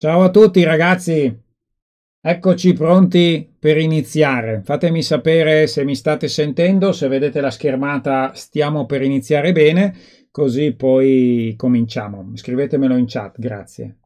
Ciao a tutti ragazzi, eccoci pronti per iniziare. Fatemi sapere se mi state sentendo, se vedete la schermata stiamo per iniziare bene, così poi cominciamo. Scrivetemelo in chat, grazie.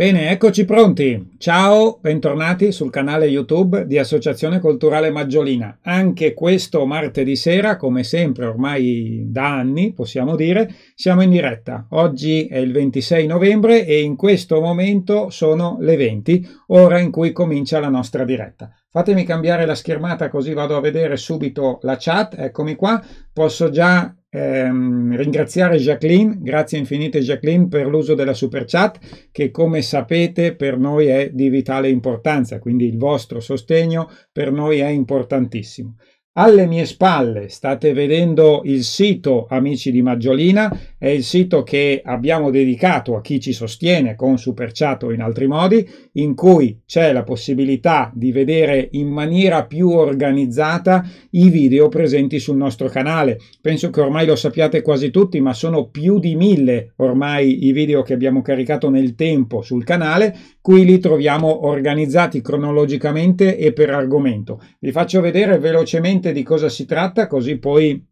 Bene, eccoci pronti. Ciao, bentornati sul canale YouTube di Associazione Culturale Maggiolina. Anche questo martedì sera, come sempre ormai da anni, possiamo dire, siamo in diretta. Oggi è il 26 novembre e in questo momento sono le 20, ora in cui comincia la nostra diretta. Fatemi cambiare la schermata così vado a vedere subito la chat. Eccomi qua. Posso già ehm, ringraziare Jacqueline, grazie infinite Jacqueline per l'uso della super chat che come sapete per noi è di vitale importanza, quindi il vostro sostegno per noi è importantissimo. Alle mie spalle state vedendo il sito Amici di Maggiolina, è il sito che abbiamo dedicato a chi ci sostiene con Super Chat o in altri modi, in cui c'è la possibilità di vedere in maniera più organizzata i video presenti sul nostro canale. Penso che ormai lo sappiate quasi tutti, ma sono più di mille ormai i video che abbiamo caricato nel tempo sul canale Qui li troviamo organizzati cronologicamente e per argomento. Vi faccio vedere velocemente di cosa si tratta, così poi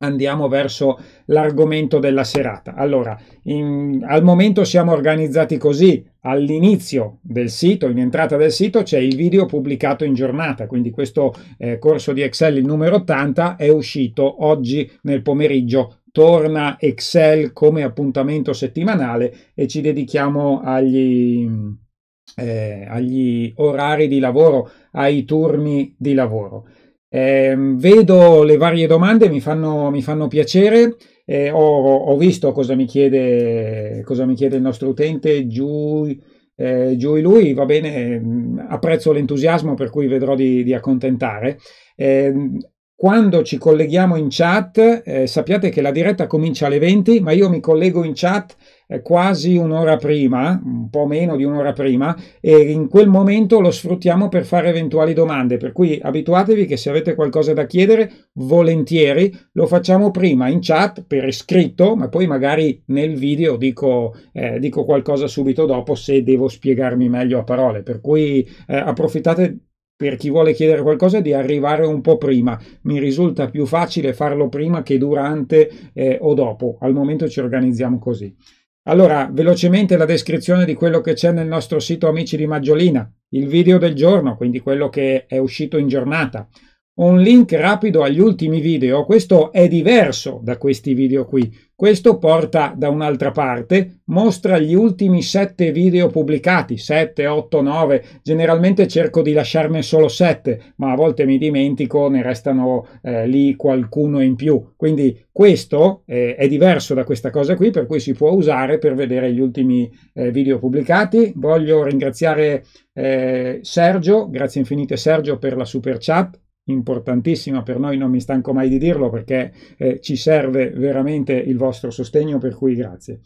andiamo verso l'argomento della serata. Allora, in, al momento siamo organizzati così. All'inizio del sito, in entrata del sito, c'è il video pubblicato in giornata, quindi questo eh, corso di Excel, il numero 80, è uscito oggi nel pomeriggio torna Excel come appuntamento settimanale e ci dedichiamo agli eh, agli orari di lavoro, ai turni di lavoro. Eh, vedo le varie domande, mi fanno, mi fanno piacere. Eh, ho, ho, visto cosa mi, chiede, cosa mi chiede il nostro utente, giù, eh, giù lui, va bene, mm, apprezzo l'entusiasmo per cui vedrò di, di accontentare. Ehm, quando ci colleghiamo in chat, eh, sappiate che la diretta comincia alle 20, ma io mi collego in chat eh, quasi un'ora prima, un po' meno di un'ora prima, e in quel momento lo sfruttiamo per fare eventuali domande. Per cui abituatevi che se avete qualcosa da chiedere, volentieri lo facciamo prima in chat per iscritto, ma poi magari nel video dico, eh, dico qualcosa subito dopo se devo spiegarmi meglio a parole. Per cui eh, approfittate per chi vuole chiedere qualcosa di arrivare un po' prima. Mi risulta più facile farlo prima che durante eh, o dopo. Al momento ci organizziamo così. Allora, velocemente la descrizione di quello che c'è nel nostro sito Amici di Maggiolina, il video del giorno, quindi quello che è uscito in giornata un link rapido agli ultimi video, questo è diverso da questi video qui. Questo porta da un'altra parte, mostra gli ultimi 7 video pubblicati, 7, 8, 9, generalmente cerco di lasciarne solo 7, ma a volte mi dimentico, ne restano eh, lì qualcuno in più. Quindi questo eh, è diverso da questa cosa qui, per cui si può usare per vedere gli ultimi eh, video pubblicati. Voglio ringraziare eh, Sergio, grazie infinite Sergio per la super chat importantissima per noi, non mi stanco mai di dirlo perché eh, ci serve veramente il vostro sostegno, per cui grazie.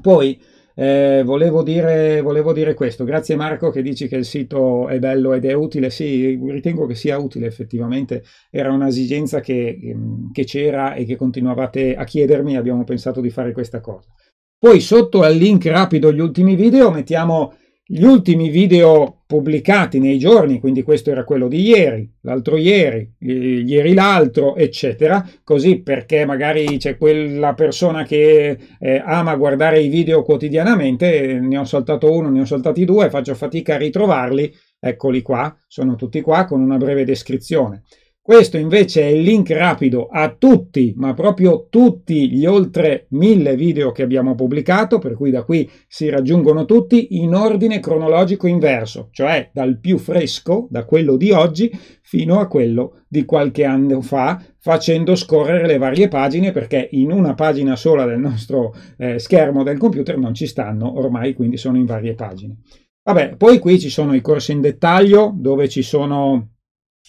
Poi eh, volevo, dire, volevo, dire, questo, grazie Marco che dici che il sito è bello ed è utile, sì, ritengo che sia utile effettivamente, era un'esigenza che, ehm, che c'era e che continuavate a chiedermi, abbiamo pensato di fare questa cosa. Poi sotto al link rapido gli ultimi video mettiamo gli ultimi video pubblicati nei giorni, quindi questo era quello di ieri, l'altro ieri, ieri l'altro, eccetera, così perché magari c'è quella persona che eh, ama guardare i video quotidianamente, ne ho saltato uno, ne ho saltati due, faccio fatica a ritrovarli, eccoli qua, sono tutti qua con una breve descrizione. Questo invece è il link rapido a tutti, ma proprio tutti gli oltre mille video che abbiamo pubblicato, per cui da qui si raggiungono tutti in ordine cronologico inverso, cioè dal più fresco, da quello di oggi, fino a quello di qualche anno fa, facendo scorrere le varie pagine perché in una pagina sola del nostro eh, schermo del computer non ci stanno ormai, quindi sono in varie pagine. Vabbè, poi qui ci sono i corsi in dettaglio dove ci sono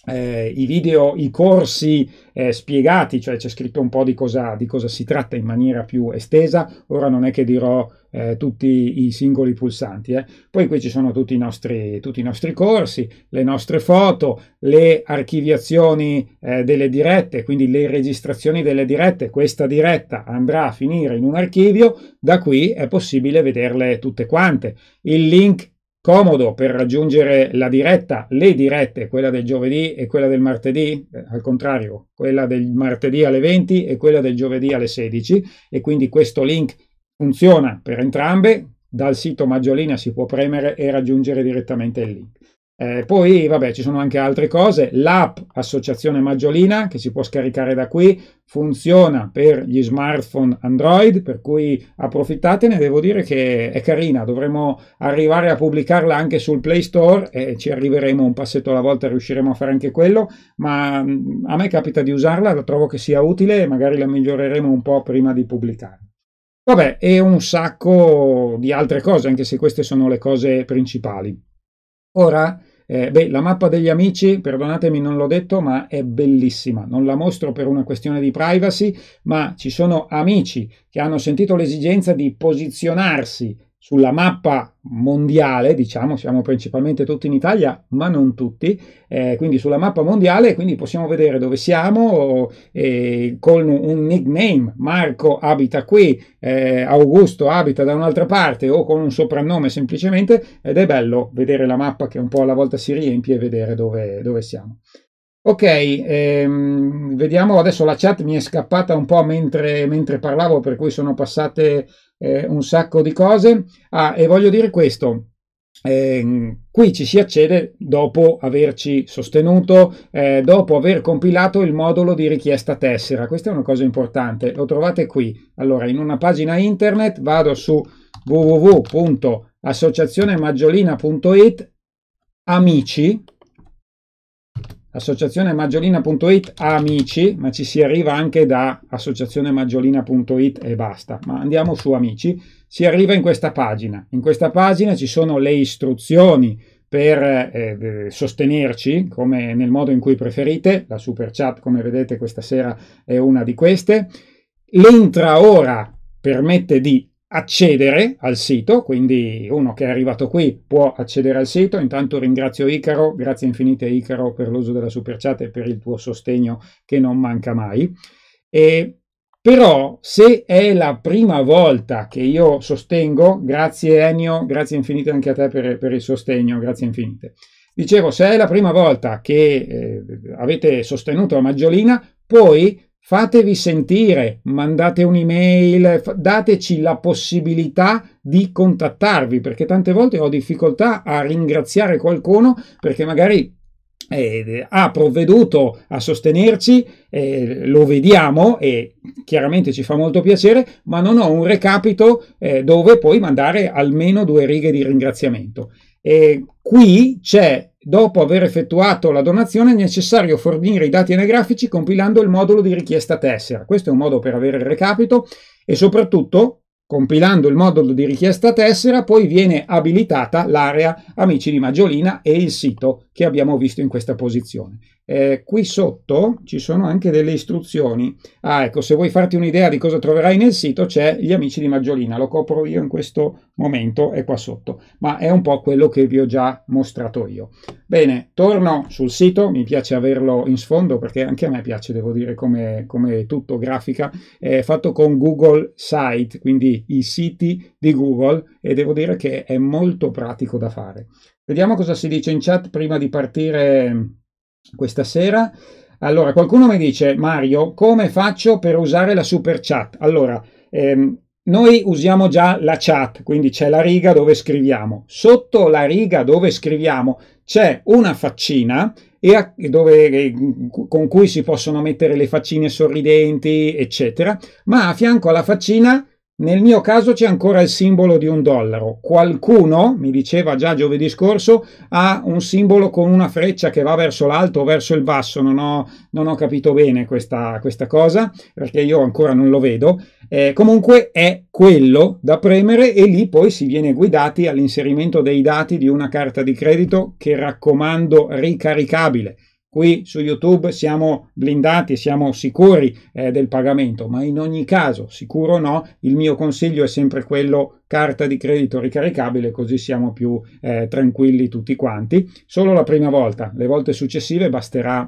eh, i video, i corsi eh, spiegati, cioè c'è scritto un po' di cosa, di cosa, si tratta in maniera più estesa. Ora non è che dirò eh, tutti i singoli pulsanti. Eh. Poi qui ci sono tutti i, nostri, tutti i, nostri, corsi, le nostre foto, le archiviazioni eh, delle dirette, quindi le registrazioni delle dirette. Questa diretta andrà a finire in un archivio, da qui è possibile vederle tutte quante. Il link comodo per raggiungere la diretta, le dirette, quella del giovedì e quella del martedì, eh, al contrario, quella del martedì alle 20 e quella del giovedì alle 16 e quindi questo link funziona per entrambe, dal sito Maggiolina si può premere e raggiungere direttamente il link. Eh, poi, vabbè, ci sono anche altre cose. L'app Associazione Maggiolina, che si può scaricare da qui, funziona per gli smartphone Android, per cui approfittatene. Devo dire che è carina, Dovremmo arrivare a pubblicarla anche sul Play Store e ci arriveremo un passetto alla volta, e riusciremo a fare anche quello, ma mm, a me capita di usarla, la trovo che sia utile e magari la miglioreremo un po' prima di pubblicare. Vabbè, e un sacco di altre cose, anche se queste sono le cose principali. Ora eh, beh, la mappa degli amici, perdonatemi non l'ho detto, ma è bellissima. Non la mostro per una questione di privacy, ma ci sono amici che hanno sentito l'esigenza di posizionarsi sulla mappa mondiale, diciamo, siamo principalmente tutti in Italia, ma non tutti, eh, quindi sulla mappa mondiale, quindi possiamo vedere dove siamo eh, con un nickname, Marco abita qui, eh, Augusto abita da un'altra parte o con un soprannome semplicemente ed è bello vedere la mappa che un po' alla volta si riempie e vedere dove, dove siamo. Ok, ehm, vediamo adesso la chat mi è scappata un po' mentre, mentre parlavo, per cui sono passate eh, un sacco di cose. Ah, e voglio dire questo. Eh, qui ci si accede dopo averci sostenuto, eh, dopo aver compilato il modulo di richiesta tessera. Questa è una cosa importante, lo trovate qui. Allora, in una pagina internet vado su www.associazionemaggiolina.it, amici, associazione maggiolina.it amici, ma ci si arriva anche da associazione maggiolina.it e basta, ma andiamo su amici, si arriva in questa pagina. In questa pagina ci sono le istruzioni per eh, eh sostenerci come nel modo in cui preferite, la super chat come vedete questa sera è una di queste. l'intra ora permette di accedere al sito, quindi uno che è arrivato qui può accedere al sito. Intanto ringrazio Icaro, grazie infinite Icaro per l'uso della super chat e per il tuo sostegno che non manca mai. E, però se è la prima volta che io sostengo, grazie Ennio, grazie infinite anche a te per, per il sostegno, grazie infinite. Dicevo, se è la prima volta che eh, avete sostenuto la maggiolina, poi Fatevi sentire, mandate un'email, dateci la possibilità di contattarvi perché tante volte ho difficoltà a ringraziare qualcuno perché magari eh, ha provveduto a sostenerci, eh, lo vediamo e chiaramente ci fa molto piacere, ma non ho un recapito eh, dove puoi mandare almeno due righe di ringraziamento. E qui c'è Dopo aver effettuato la donazione è necessario fornire i dati anagrafici compilando il modulo di richiesta tessera. Questo è un modo per avere il recapito e soprattutto compilando il modulo di richiesta tessera poi viene abilitata l'area Amici di Maggiolina e il sito che abbiamo visto in questa posizione. Eh, qui sotto ci sono anche delle istruzioni. Ah, ecco, se vuoi farti un'idea di cosa troverai nel sito, c'è gli amici di Maggiolina, lo copro io in questo momento, è qua sotto, ma è un po' quello che vi ho già mostrato io. Bene, torno sul sito, mi piace averlo in sfondo perché anche a me piace, devo dire, come, come tutto grafica, è fatto con Google Site, quindi i siti di Google e devo dire che è molto pratico da fare. Vediamo cosa si dice in chat prima di partire questa sera. Allora, qualcuno mi dice, Mario, come faccio per usare la super chat? Allora, ehm, noi usiamo già la chat, quindi c'è la riga dove scriviamo. Sotto la riga dove scriviamo c'è una faccina e a, dove, eh, con cui si possono mettere le faccine sorridenti, eccetera, ma a fianco alla faccina nel mio caso c'è ancora il simbolo di un dollaro. Qualcuno, mi diceva già giovedì scorso, ha un simbolo con una freccia che va verso l'alto o verso il basso. Non ho, non ho capito bene questa, questa, cosa perché io ancora non lo vedo. Eh, comunque è quello da premere e lì poi si viene guidati all'inserimento dei dati di una carta di credito che raccomando ricaricabile Qui su YouTube siamo blindati, siamo sicuri eh, del pagamento, ma in ogni caso, sicuro o no, il mio consiglio è sempre quello carta di credito ricaricabile, così siamo più eh, tranquilli tutti quanti. Solo la prima volta, le volte successive basterà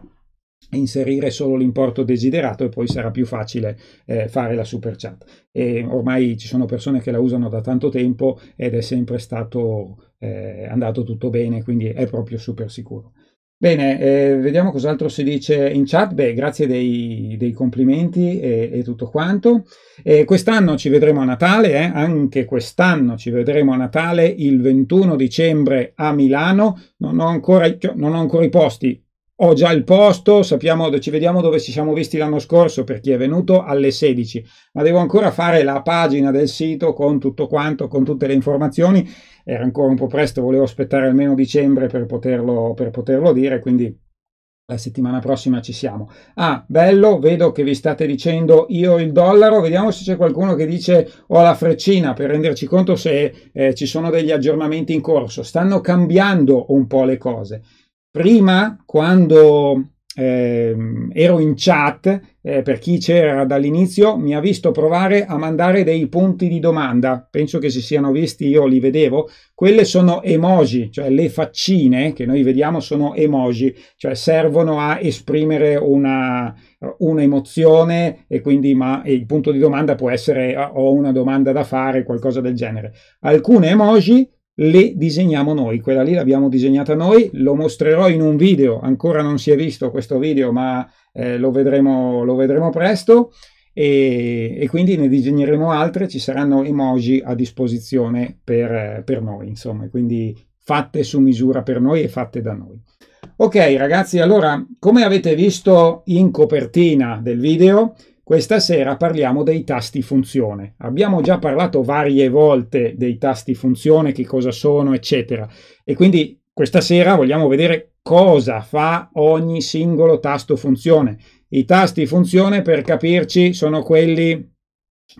inserire solo l'importo desiderato e poi sarà più facile eh, fare la super chat. E ormai ci sono persone che la usano da tanto tempo ed è sempre stato eh, andato tutto bene, quindi è proprio super sicuro. Bene, eh, vediamo cos'altro si dice in chat. Beh, grazie dei, dei complimenti e, e, tutto quanto. Eh, quest'anno ci vedremo a Natale, eh? anche quest'anno ci vedremo a Natale il 21 dicembre a Milano. Non ho ancora, cioè, non ho ancora i posti, ho già il posto, sappiamo, ci vediamo dove ci siamo visti l'anno scorso per chi è venuto alle 16, ma devo ancora fare la pagina del sito con tutto quanto, con tutte le informazioni. Era ancora un po' presto, volevo aspettare almeno dicembre per poterlo, per poterlo dire, quindi la settimana prossima ci siamo. Ah, bello, vedo che vi state dicendo io il dollaro, vediamo se c'è qualcuno che dice ho la freccina per renderci conto se eh, ci sono degli aggiornamenti in corso. Stanno cambiando un po' le cose. Prima, quando eh, ero in chat, eh, per chi c'era dall'inizio, mi ha visto provare a mandare dei punti di domanda. Penso che si siano visti, io li vedevo. Quelle sono emoji, cioè le faccine che noi vediamo sono emoji, cioè servono a esprimere una, un'emozione e quindi ma, e il punto di domanda può essere ah, ho una domanda da fare, qualcosa del genere. Alcune emoji le disegniamo noi. Quella lì l'abbiamo disegnata noi, lo mostrerò in un video, ancora non si è visto questo video, ma eh, lo, vedremo, lo vedremo presto. E, e, quindi ne disegneremo altre, ci saranno emoji a disposizione per, per noi, insomma, quindi fatte su misura per noi e fatte da noi. Ok ragazzi, allora come avete visto in copertina del video, questa sera parliamo dei tasti funzione. Abbiamo già parlato varie volte dei tasti funzione, che cosa sono, eccetera. E quindi questa sera vogliamo vedere cosa fa ogni singolo tasto funzione. I tasti funzione, per capirci, sono quelli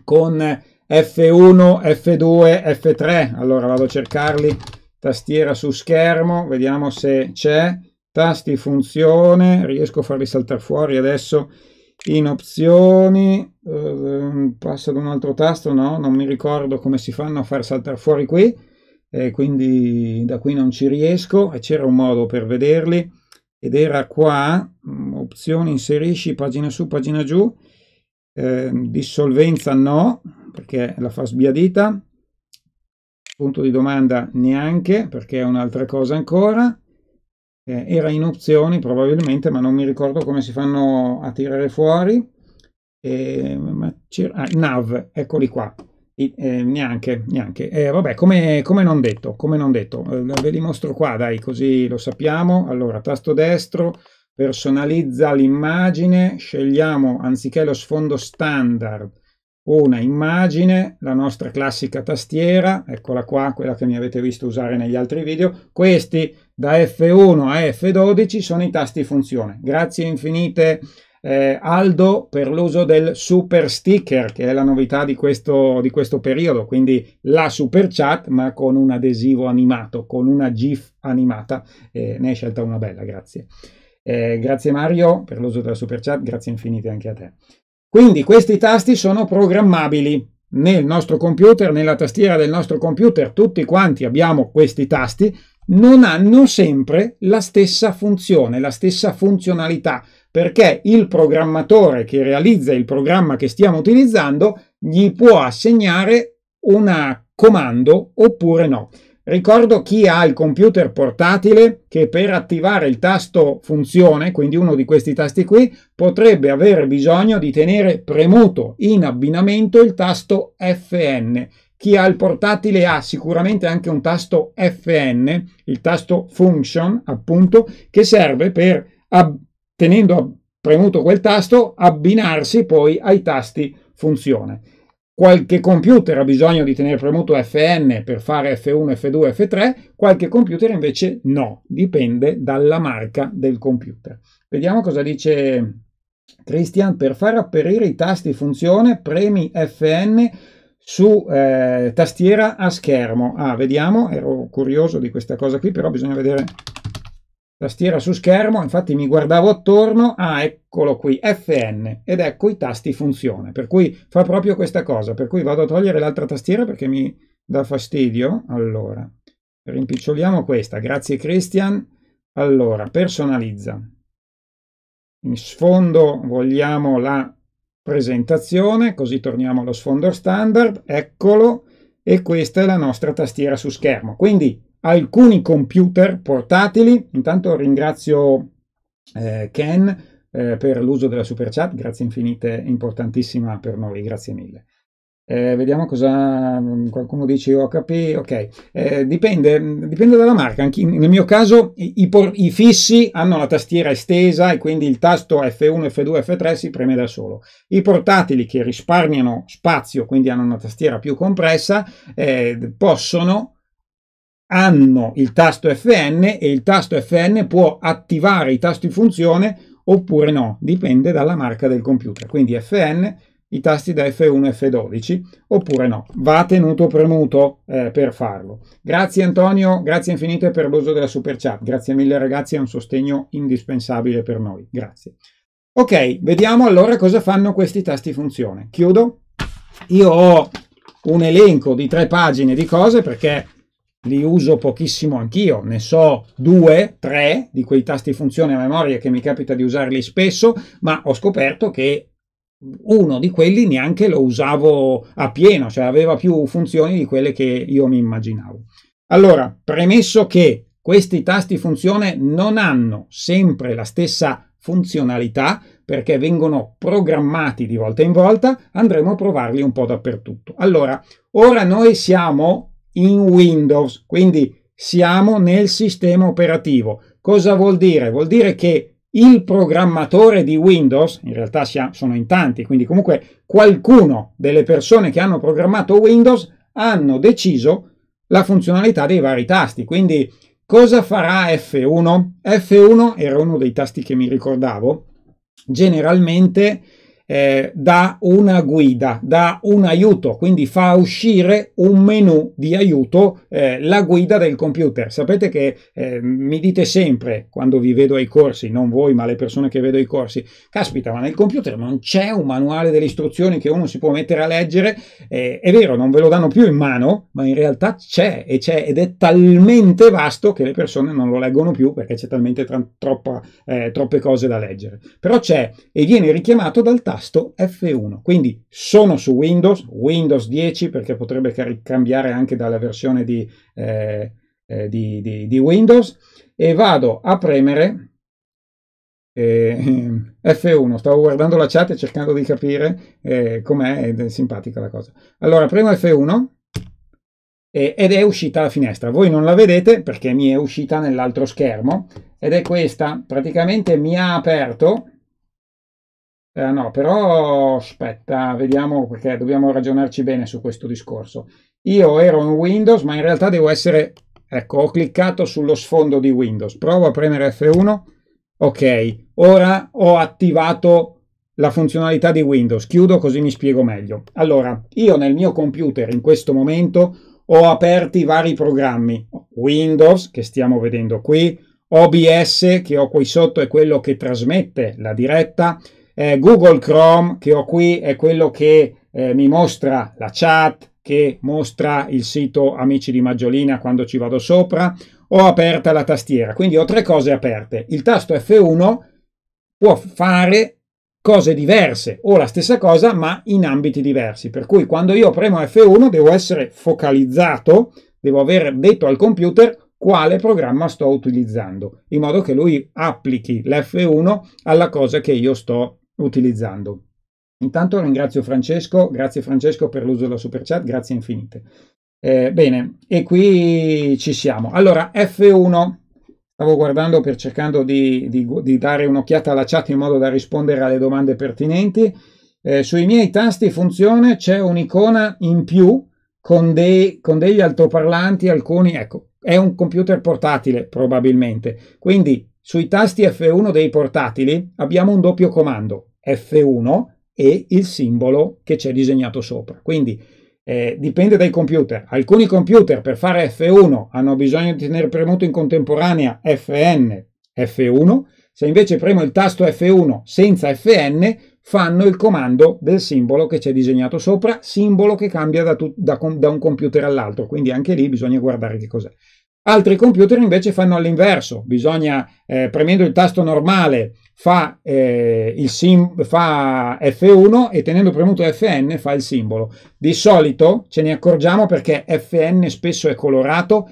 con F1, F2, F3. Allora vado a cercarli. Tastiera su schermo, vediamo se c'è. Tasti funzione, riesco a farli saltare fuori adesso in opzioni eh, passo ad un altro tasto no non mi ricordo come si fanno a far saltare fuori qui eh, quindi da qui non ci riesco e c'era un modo per vederli ed era qua mm, opzioni inserisci pagina su pagina giù eh, dissolvenza no perché la fa sbiadita punto di domanda neanche perché è un'altra cosa ancora eh, era in opzioni probabilmente, ma non mi ricordo come si fanno a tirare fuori. Eh, ah, nav, eccoli qua. Eh, neanche, neanche. Eh, vabbè, come, come, non detto, come non detto. Eh, ve li mostro qua, dai, così lo sappiamo. Allora, tasto destro, personalizza l'immagine, scegliamo anziché lo sfondo standard una immagine, la nostra classica tastiera, eccola qua, quella che mi avete visto usare negli altri video. Questi da F1 a F12 sono i tasti funzione. Grazie infinite eh, Aldo per l'uso del super sticker che è la novità di questo, di questo periodo, quindi la super chat ma con un adesivo animato, con una GIF animata. Eh, ne hai scelta una bella, grazie. Eh, grazie Mario per l'uso della super chat, grazie infinite anche a te. Quindi questi tasti sono programmabili nel nostro computer, nella tastiera del nostro computer, tutti quanti abbiamo questi tasti non hanno sempre la stessa funzione, la stessa funzionalità, perché il programmatore che realizza il programma che stiamo utilizzando gli può assegnare un comando oppure no. Ricordo chi ha il computer portatile che per attivare il tasto funzione, quindi uno di questi tasti qui, potrebbe avere bisogno di tenere premuto in abbinamento il tasto FN chi ha il portatile ha sicuramente anche un tasto FN, il tasto function appunto, che serve per, tenendo premuto quel tasto, abbinarsi poi ai tasti funzione. Qualche computer ha bisogno di tenere premuto Fn per fare F1, F2, F3, qualche computer invece no, dipende dalla marca del computer. Vediamo cosa dice Christian. Per far apparire i tasti funzione, premi Fn su eh, tastiera a schermo. Ah, vediamo, ero curioso di questa cosa qui, però bisogna vedere tastiera su schermo, infatti mi guardavo attorno, ah eccolo qui, Fn, ed ecco i tasti funzione, per cui fa proprio questa cosa, per cui vado a togliere l'altra tastiera perché mi dà fastidio, allora, rimpiccioliamo questa, grazie Christian, allora, personalizza, in sfondo vogliamo la presentazione, così torniamo allo sfondo standard, eccolo, e questa è la nostra tastiera su schermo. Quindi alcuni computer portatili, intanto ringrazio eh, Ken eh, per l'uso della super chat, grazie infinite, importantissima per noi, grazie mille. Eh, vediamo cosa mm, qualcuno dice ho capito, ok, eh, dipende, mm, dipende, dalla marca, Anche nel mio caso i, i, i, fissi hanno la tastiera estesa e quindi il tasto F1, F2, F3 si preme da solo, i portatili che risparmiano spazio, quindi hanno una tastiera più compressa, eh, possono hanno il tasto FN e il tasto FN può attivare i tasti funzione oppure no, dipende dalla marca del computer. Quindi FN i tasti da F1 e F12 oppure no. Va tenuto premuto eh, per farlo. Grazie Antonio, grazie infinite per l'uso della super chat. Grazie mille ragazzi, è un sostegno indispensabile per noi. Grazie. Ok, vediamo allora cosa fanno questi tasti funzione. Chiudo. Io ho un elenco di tre pagine di cose perché li uso pochissimo anch'io, ne so due, tre di quei tasti funzione a memoria che mi capita di usarli spesso, ma ho scoperto che uno di quelli neanche lo usavo a pieno, cioè aveva più funzioni di quelle che io mi immaginavo. Allora, premesso che questi tasti funzione non hanno sempre la stessa funzionalità perché vengono programmati di volta in volta, andremo a provarli un po' dappertutto. Allora, ora noi siamo in Windows, quindi siamo nel sistema operativo. Cosa vuol dire? Vuol dire che il programmatore di Windows, in realtà sono in tanti, quindi comunque qualcuno delle persone che hanno programmato Windows hanno deciso la funzionalità dei vari tasti. Quindi cosa farà F1? F1 era uno dei tasti che mi ricordavo. Generalmente eh, dà una guida, dà un aiuto, quindi fa uscire un menu di aiuto, eh, la guida del computer. Sapete che eh, mi dite sempre, quando vi vedo ai corsi, non voi ma le persone che vedo ai corsi, caspita ma nel computer non c'è un manuale delle istruzioni che uno si può mettere a leggere, eh, è vero non ve lo danno più in mano, ma in realtà c'è, e c'è ed è talmente vasto che le persone non lo leggono più perché c'è talmente tra- troppa, eh, troppe cose da leggere. Però c'è e viene richiamato dal tasto tasto F1. Quindi sono su Windows, Windows 10 perché potrebbe cambiare anche dalla versione di, eh, eh, di, di, di Windows e vado a premere eh, F1, stavo guardando la chat e cercando di capire eh, com'è ed è simpatica la cosa. Allora, premo F1 ed è uscita la finestra. Voi non la vedete perché mi è uscita nell'altro schermo ed è questa. Praticamente mi ha aperto eh, no, però aspetta, vediamo perché dobbiamo ragionarci bene su questo discorso. Io ero in Windows, ma in realtà devo essere... Ecco, ho cliccato sullo sfondo di Windows. Provo a premere F1. Ok, ora ho attivato la funzionalità di Windows. Chiudo così mi spiego meglio. Allora, io nel mio computer in questo momento ho aperti vari programmi. Windows, che stiamo vedendo qui, OBS, che ho qui sotto, è quello che trasmette la diretta, eh, Google Chrome che ho qui è quello che eh, mi mostra la chat, che mostra il sito Amici di Maggiolina quando ci vado sopra, ho aperta la tastiera, quindi ho tre cose aperte. Il tasto F1 può fare cose diverse o la stessa cosa ma in ambiti diversi, per cui quando io premo F1 devo essere focalizzato, devo aver detto al computer quale programma sto utilizzando, in modo che lui applichi l'F1 alla cosa che io sto utilizzando. Intanto ringrazio Francesco, grazie Francesco per l'uso della super chat, grazie infinite. Eh, bene, e qui ci siamo. Allora, F1, stavo guardando per cercando di, di, di dare un'occhiata alla chat in modo da rispondere alle domande pertinenti. Eh, sui miei tasti funzione c'è un'icona in più con, dei, con degli altoparlanti, alcuni, ecco, è un computer portatile probabilmente. Quindi sui tasti F1 dei portatili abbiamo un doppio comando F1 e il simbolo che c'è disegnato sopra. Quindi eh, dipende dai computer. Alcuni computer per fare F1 hanno bisogno di tenere premuto in contemporanea FN, F1. Se invece premo il tasto F1 senza FN, fanno il comando del simbolo che c'è disegnato sopra, simbolo che cambia da, tu, da, da un computer all'altro, quindi anche lì bisogna guardare che cos'è. Altri computer invece fanno all'inverso, bisogna eh, premendo il tasto normale fa, eh, il sim- fa F1 e tenendo premuto Fn fa il simbolo. Di solito ce ne accorgiamo perché Fn spesso è colorato.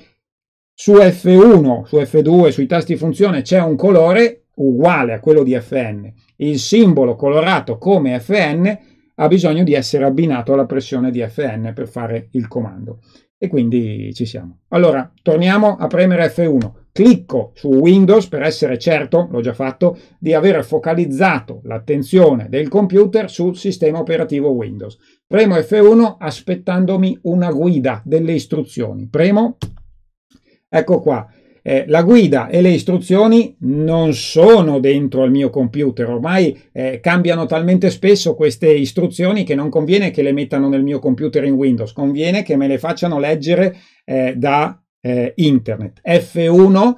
Su F1, su F2, sui tasti funzione c'è un colore uguale a quello di Fn. Il simbolo colorato come Fn ha bisogno di essere abbinato alla pressione di Fn per fare il comando. E quindi ci siamo. Allora, torniamo a premere F1 clicco su Windows per essere certo, l'ho già fatto, di aver focalizzato l'attenzione del computer sul sistema operativo Windows. Premo F1 aspettandomi una guida delle istruzioni. Premo, ecco qua. Eh, la guida e le istruzioni non sono dentro al mio computer, ormai eh, cambiano talmente spesso queste istruzioni che non conviene che le mettano nel mio computer in Windows, conviene che me le facciano leggere eh, da eh, internet. F1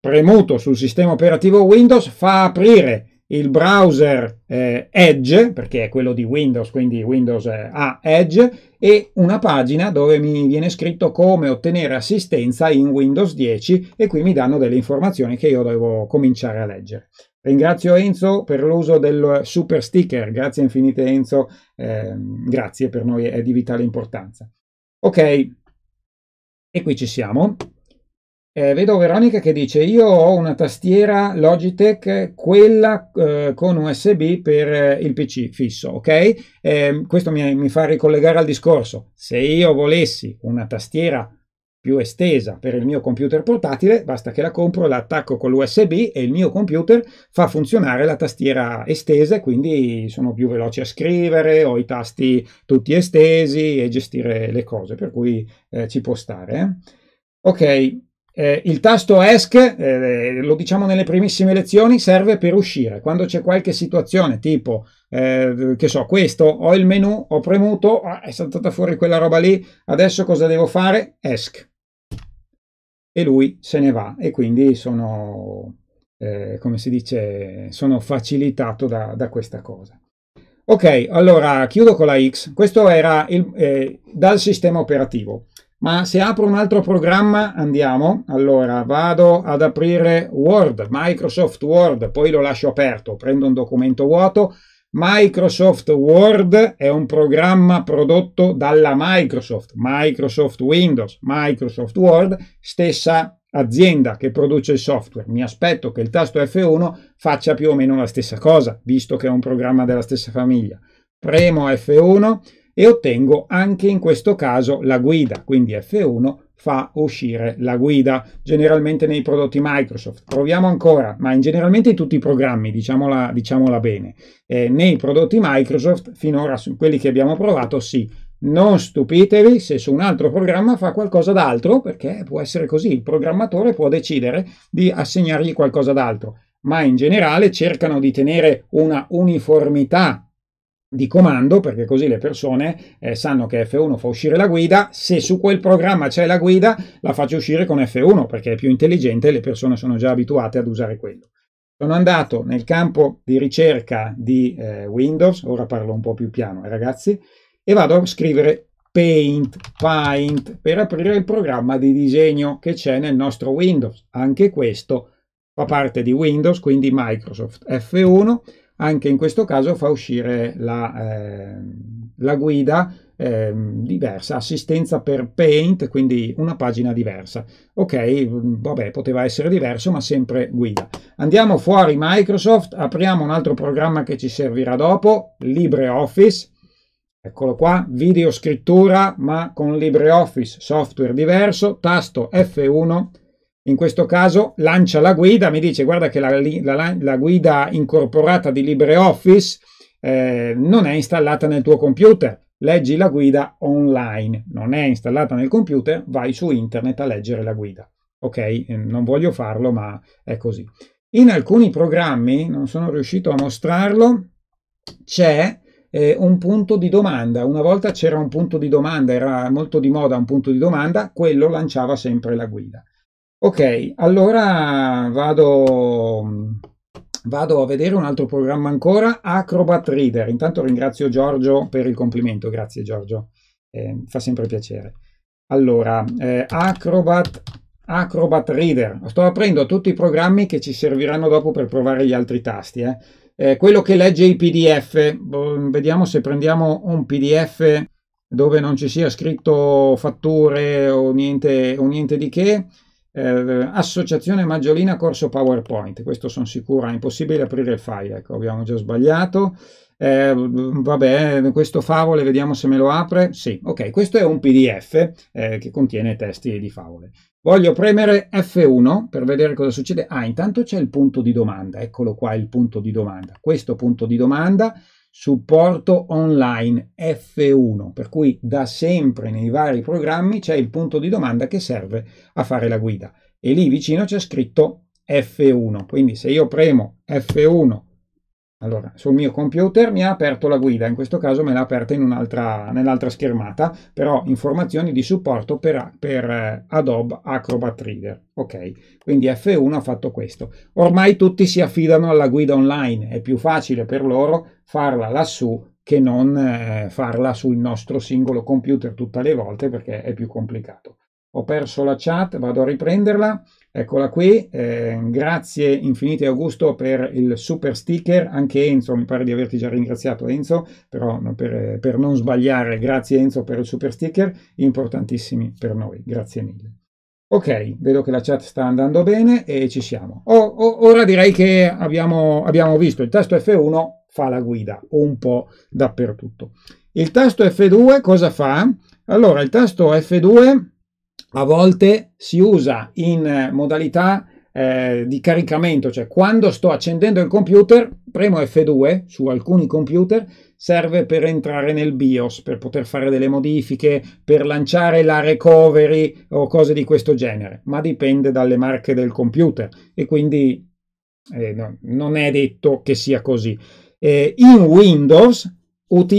premuto sul sistema operativo Windows fa aprire il browser eh, Edge, perché è quello di Windows, quindi Windows eh, ha Edge, e una pagina dove mi viene scritto come ottenere assistenza in Windows 10 e qui mi danno delle informazioni che io devo cominciare a leggere. Ringrazio Enzo per l'uso del super sticker, grazie infinite Enzo, eh, grazie per noi è di vitale importanza. Ok, e qui ci siamo. Eh, vedo Veronica che dice io ho una tastiera Logitech, quella eh, con USB per eh, il PC fisso, ok? Ehm, questo mi, mi, fa ricollegare al discorso. Se io volessi una tastiera più estesa per il mio computer portatile, basta che la compro, la attacco con l'USB e il mio computer fa funzionare la tastiera estesa e quindi sono più veloce a scrivere, ho i tasti tutti estesi e gestire le cose, per cui eh, ci può stare. Eh. Ok, eh, il tasto ESC, eh, lo diciamo nelle primissime lezioni, serve per uscire. Quando c'è qualche situazione tipo, eh, che so, questo, ho il menu, ho premuto, ah, è saltata fuori quella roba lì, adesso cosa devo fare? ESC. E lui se ne va e quindi sono, eh, come si dice, sono facilitato da, da questa cosa. Ok, allora chiudo con la X. Questo era il, eh, dal sistema operativo ma se apro un altro programma andiamo allora vado ad aprire Word Microsoft Word poi lo lascio aperto prendo un documento vuoto Microsoft Word è un programma prodotto dalla Microsoft Microsoft Windows Microsoft Word stessa azienda che produce il software mi aspetto che il tasto F1 faccia più o meno la stessa cosa visto che è un programma della stessa famiglia premo F1 e ottengo anche in questo caso la guida, quindi F1 fa uscire la guida, generalmente nei prodotti Microsoft. Proviamo ancora, ma in generalmente in tutti i programmi, diciamola, diciamola bene. Eh, nei prodotti Microsoft, finora su quelli che abbiamo provato, sì. Non stupitevi se su un altro programma fa qualcosa d'altro, perché può essere così, il programmatore può decidere di assegnargli qualcosa d'altro, ma in generale cercano di tenere una uniformità di comando perché così le persone eh, sanno che F1 fa uscire la guida se su quel programma c'è la guida la faccio uscire con F1 perché è più intelligente e le persone sono già abituate ad usare quello sono andato nel campo di ricerca di eh, Windows ora parlo un po' più piano eh, ragazzi e vado a scrivere Paint Paint per aprire il programma di disegno che c'è nel nostro Windows anche questo fa parte di Windows quindi Microsoft F1 anche in questo caso fa uscire la, eh, la guida eh, diversa, assistenza per Paint, quindi una pagina diversa. Ok, vabbè, poteva essere diverso, ma sempre guida. Andiamo fuori Microsoft, apriamo un altro programma che ci servirà dopo, LibreOffice. Eccolo qua, video scrittura, ma con LibreOffice, software diverso, tasto F1 in questo caso lancia la guida, mi dice guarda che la, la, la guida incorporata di LibreOffice eh, non è installata nel tuo computer, leggi la guida online, non è installata nel computer, vai su internet a leggere la guida. Ok, ehm, non voglio farlo, ma è così. In alcuni programmi, non sono riuscito a mostrarlo, c'è eh, un punto di domanda. Una volta c'era un punto di domanda, era molto di moda un punto di domanda, quello lanciava sempre la guida. Ok, allora vado, vado, a vedere un altro programma ancora, Acrobat Reader. Intanto ringrazio Giorgio per il complimento, grazie Giorgio, eh, fa sempre piacere. Allora, eh, Acrobat, Acrobat Reader. Sto aprendo tutti i programmi che ci serviranno dopo per provare gli altri tasti. Eh. eh quello che legge i PDF, boh, vediamo se prendiamo un PDF dove non ci sia scritto fatture o niente, o niente di che eh, associazione Maggiolina corso PowerPoint, questo sono sicuro, è impossibile aprire il file, ecco, abbiamo già sbagliato. Eh, vabbè, questo favole, vediamo se me lo apre. Sì, ok, questo è un PDF eh, che contiene testi di favole. Voglio premere F1 per vedere cosa succede. Ah, intanto c'è il punto di domanda, eccolo qua il punto di domanda. Questo punto di domanda supporto online F1, per cui da sempre nei vari programmi c'è il punto di domanda che serve a fare la guida e lì vicino c'è scritto F1, quindi se io premo F1 allora, sul mio computer mi ha aperto la guida, in questo caso me l'ha aperta nell'altra schermata, però informazioni di supporto per, per, eh, Adobe Acrobat Reader. Ok, quindi F1 ha fatto questo. Ormai tutti si affidano alla guida online, è più facile per loro farla lassù che non eh, farla sul nostro singolo computer tutte le volte perché è più complicato. Ho perso la chat, vado a riprenderla. Eccola qui, eh, grazie infinite Augusto per il super sticker, anche Enzo, mi pare di averti già ringraziato Enzo, però per, per non sbagliare, grazie Enzo per il super sticker, importantissimi per noi, grazie mille. Ok, vedo che la chat sta andando bene e ci siamo. Oh, oh, ora direi che abbiamo, abbiamo visto il tasto F1 fa la guida, un po' dappertutto. Il tasto F2 cosa fa? Allora, il tasto F2 a volte si usa in eh, modalità eh, di caricamento, cioè quando sto accendendo il computer premo F2 su alcuni computer serve per entrare nel BIOS, per poter fare delle modifiche, per lanciare la recovery o cose di questo genere, ma dipende dalle marche del computer e quindi eh, no, non è detto che sia così. Eh, in Windows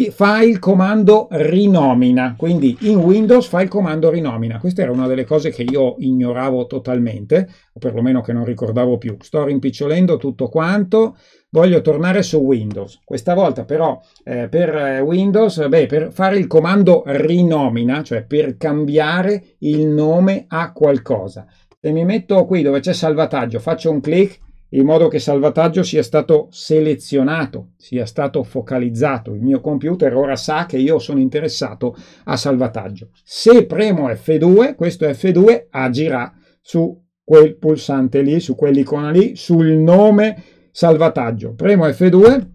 fa il comando rinomina, quindi in Windows fa il comando rinomina. Questa era una delle cose che io ignoravo totalmente, o perlomeno che non ricordavo più. Sto rimpicciolendo tutto quanto, voglio tornare su Windows. Questa volta però eh, per eh, Windows, beh, per fare il comando rinomina, cioè per cambiare il nome a qualcosa. Se mi metto qui dove c'è salvataggio, faccio un clic, in modo che il salvataggio sia stato selezionato, sia stato focalizzato. Il mio computer ora sa che io sono interessato a salvataggio. Se premo F2, questo F2 agirà su quel pulsante lì, su quell'icona lì, sul nome salvataggio. Premo F2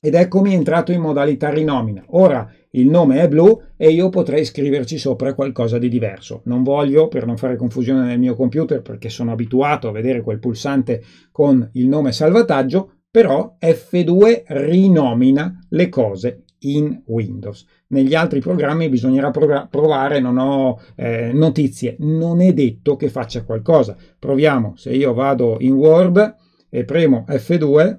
ed eccomi entrato in modalità rinomina. Ora il nome è blu e io potrei scriverci sopra qualcosa di diverso. Non voglio, per non fare confusione nel mio computer, perché sono abituato a vedere quel pulsante con il nome salvataggio, però F2 rinomina le cose in Windows. Negli altri programmi bisognerà provare, non ho eh, notizie, non è detto che faccia qualcosa. Proviamo, se io vado in Word e premo F2,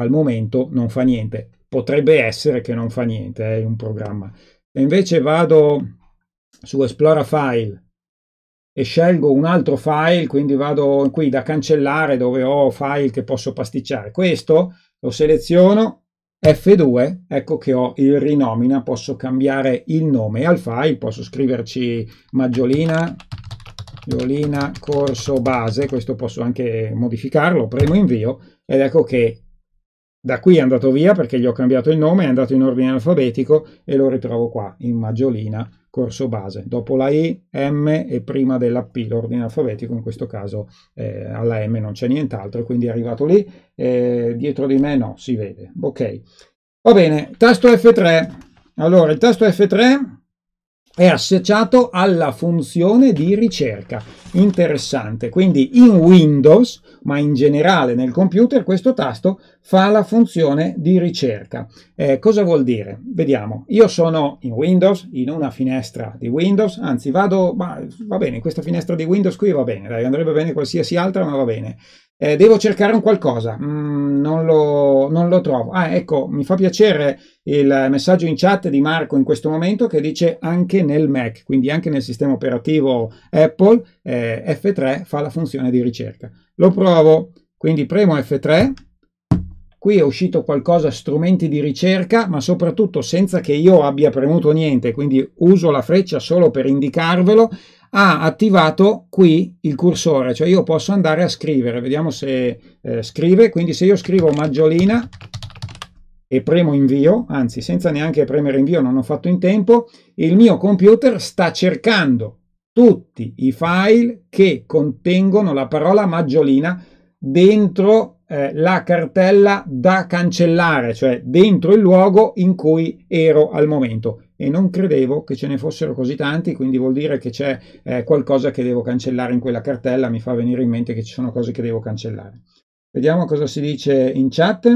al momento non fa niente potrebbe essere che non fa niente, è eh, un programma. Se invece vado su Esplora File e scelgo un altro file, quindi vado qui da cancellare dove ho file che posso pasticciare. Questo lo seleziono, F2, ecco che ho il rinomina, posso cambiare il nome al file, posso scriverci maggiolina, maggiolina corso base, questo posso anche modificarlo, premo invio ed ecco che da qui è andato via perché gli ho cambiato il nome, è andato in ordine alfabetico e lo ritrovo qua, in maggiolina, corso base. Dopo la I, M e prima della P, l'ordine alfabetico, in questo caso eh, alla M non c'è nient'altro, quindi è arrivato lì. Eh, dietro di me no, si vede. Ok. Va bene, tasto F3. Allora, il tasto F3 è associato alla funzione di ricerca. Interessante. Quindi in Windows, ma in generale nel computer, questo tasto fa la funzione di ricerca. Eh, cosa vuol dire? Vediamo. Io sono in Windows, in una finestra di Windows, anzi vado, ma va bene, questa finestra di Windows qui va bene, dai, andrebbe bene qualsiasi altra, ma va bene. Eh, devo cercare un qualcosa, mm, non, lo, non, lo, trovo. Ah, ecco, mi fa piacere il messaggio in chat di Marco in questo momento che dice anche nel Mac, quindi anche nel sistema operativo Apple, eh, F3 fa la funzione di ricerca. Lo provo, quindi premo F3. Qui è uscito qualcosa, strumenti di ricerca, ma soprattutto senza che io abbia premuto niente, quindi uso la freccia solo per indicarvelo ha attivato qui il cursore, cioè io posso andare a scrivere, vediamo se eh, scrive, quindi se io scrivo maggiolina e premo invio, anzi senza neanche premere invio non ho fatto in tempo, il mio computer sta cercando tutti i file che contengono la parola maggiolina dentro eh, la cartella da cancellare, cioè dentro il luogo in cui ero al momento e non credevo che ce ne fossero così tanti, quindi vuol dire che c'è eh, qualcosa che devo cancellare in quella cartella, mi fa venire in mente che ci sono cose che devo cancellare. Vediamo cosa si dice in chat.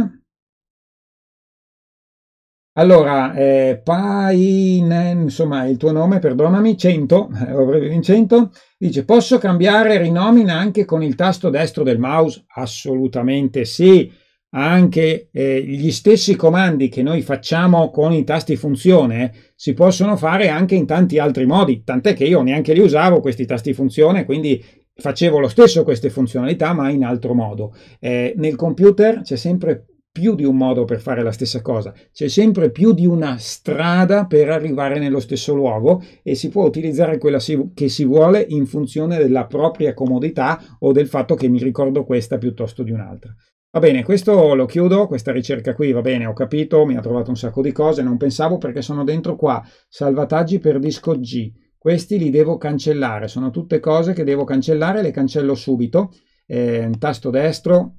Allora, eh, Pain, insomma, il tuo nome, perdonami, 100, in 100, dice, posso cambiare rinomina anche con il tasto destro del mouse? Assolutamente sì anche eh, gli stessi comandi che noi facciamo con i tasti funzione eh, si possono fare anche in tanti altri modi, tant'è che io neanche li usavo questi tasti funzione, quindi facevo lo stesso queste funzionalità ma in altro modo. Eh, nel computer c'è sempre più di un modo per fare la stessa cosa, c'è sempre più di una strada per arrivare nello stesso luogo e si può utilizzare quella si, che si vuole in funzione della propria comodità o del fatto che mi ricordo questa piuttosto di un'altra. Va bene, questo lo chiudo, questa ricerca qui, va bene, ho capito, mi ha trovato un sacco di cose, non pensavo perché sono dentro qua, salvataggi per disco G, questi li devo cancellare, sono tutte cose che devo cancellare, le cancello subito, eh, tasto destro,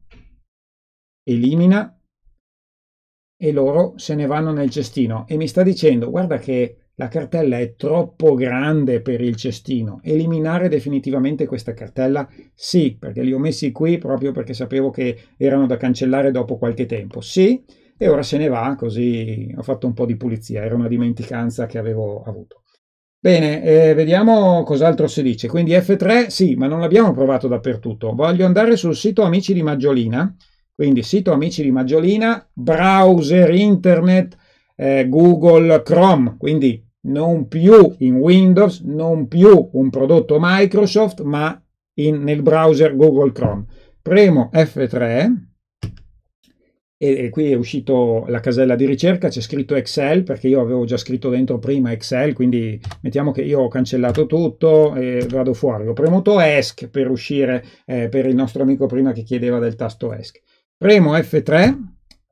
elimina, e loro se ne vanno nel cestino e mi sta dicendo guarda che la cartella è troppo grande per il cestino. Eliminare definitivamente questa cartella? Sì, perché li ho messi qui proprio perché sapevo che erano da cancellare dopo qualche tempo. Sì, e ora se ne va, così ho fatto un po' di pulizia. Era una dimenticanza che avevo avuto. Bene, eh, vediamo cos'altro si dice. Quindi F3, sì, ma non l'abbiamo provato dappertutto. Voglio andare sul sito Amici di Maggiolina. Quindi sito Amici di Maggiolina, browser, internet, eh, Google, Chrome. Quindi non più in Windows, non più un prodotto Microsoft, ma in, nel browser Google Chrome. Premo F3 e, e, qui è uscito la casella di ricerca, c'è scritto Excel perché io avevo già scritto dentro prima Excel, quindi mettiamo che io ho cancellato tutto e vado fuori. Ho premuto ESC per uscire eh, per il nostro amico prima che chiedeva del tasto ESC. Premo F3,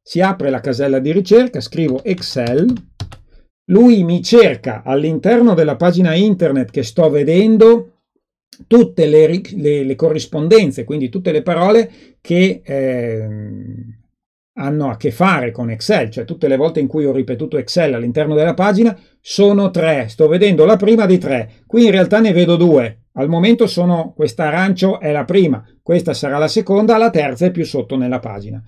si apre la casella di ricerca, scrivo Excel lui mi cerca all'interno della pagina internet che sto vedendo tutte le, le, le corrispondenze, quindi tutte le parole che eh, hanno a che fare con Excel, cioè tutte le volte in cui ho ripetuto Excel all'interno della pagina sono tre, sto vedendo la prima di tre, qui in realtà ne vedo due, al momento sono questa arancio è la prima, questa sarà la seconda, la terza è più sotto nella pagina.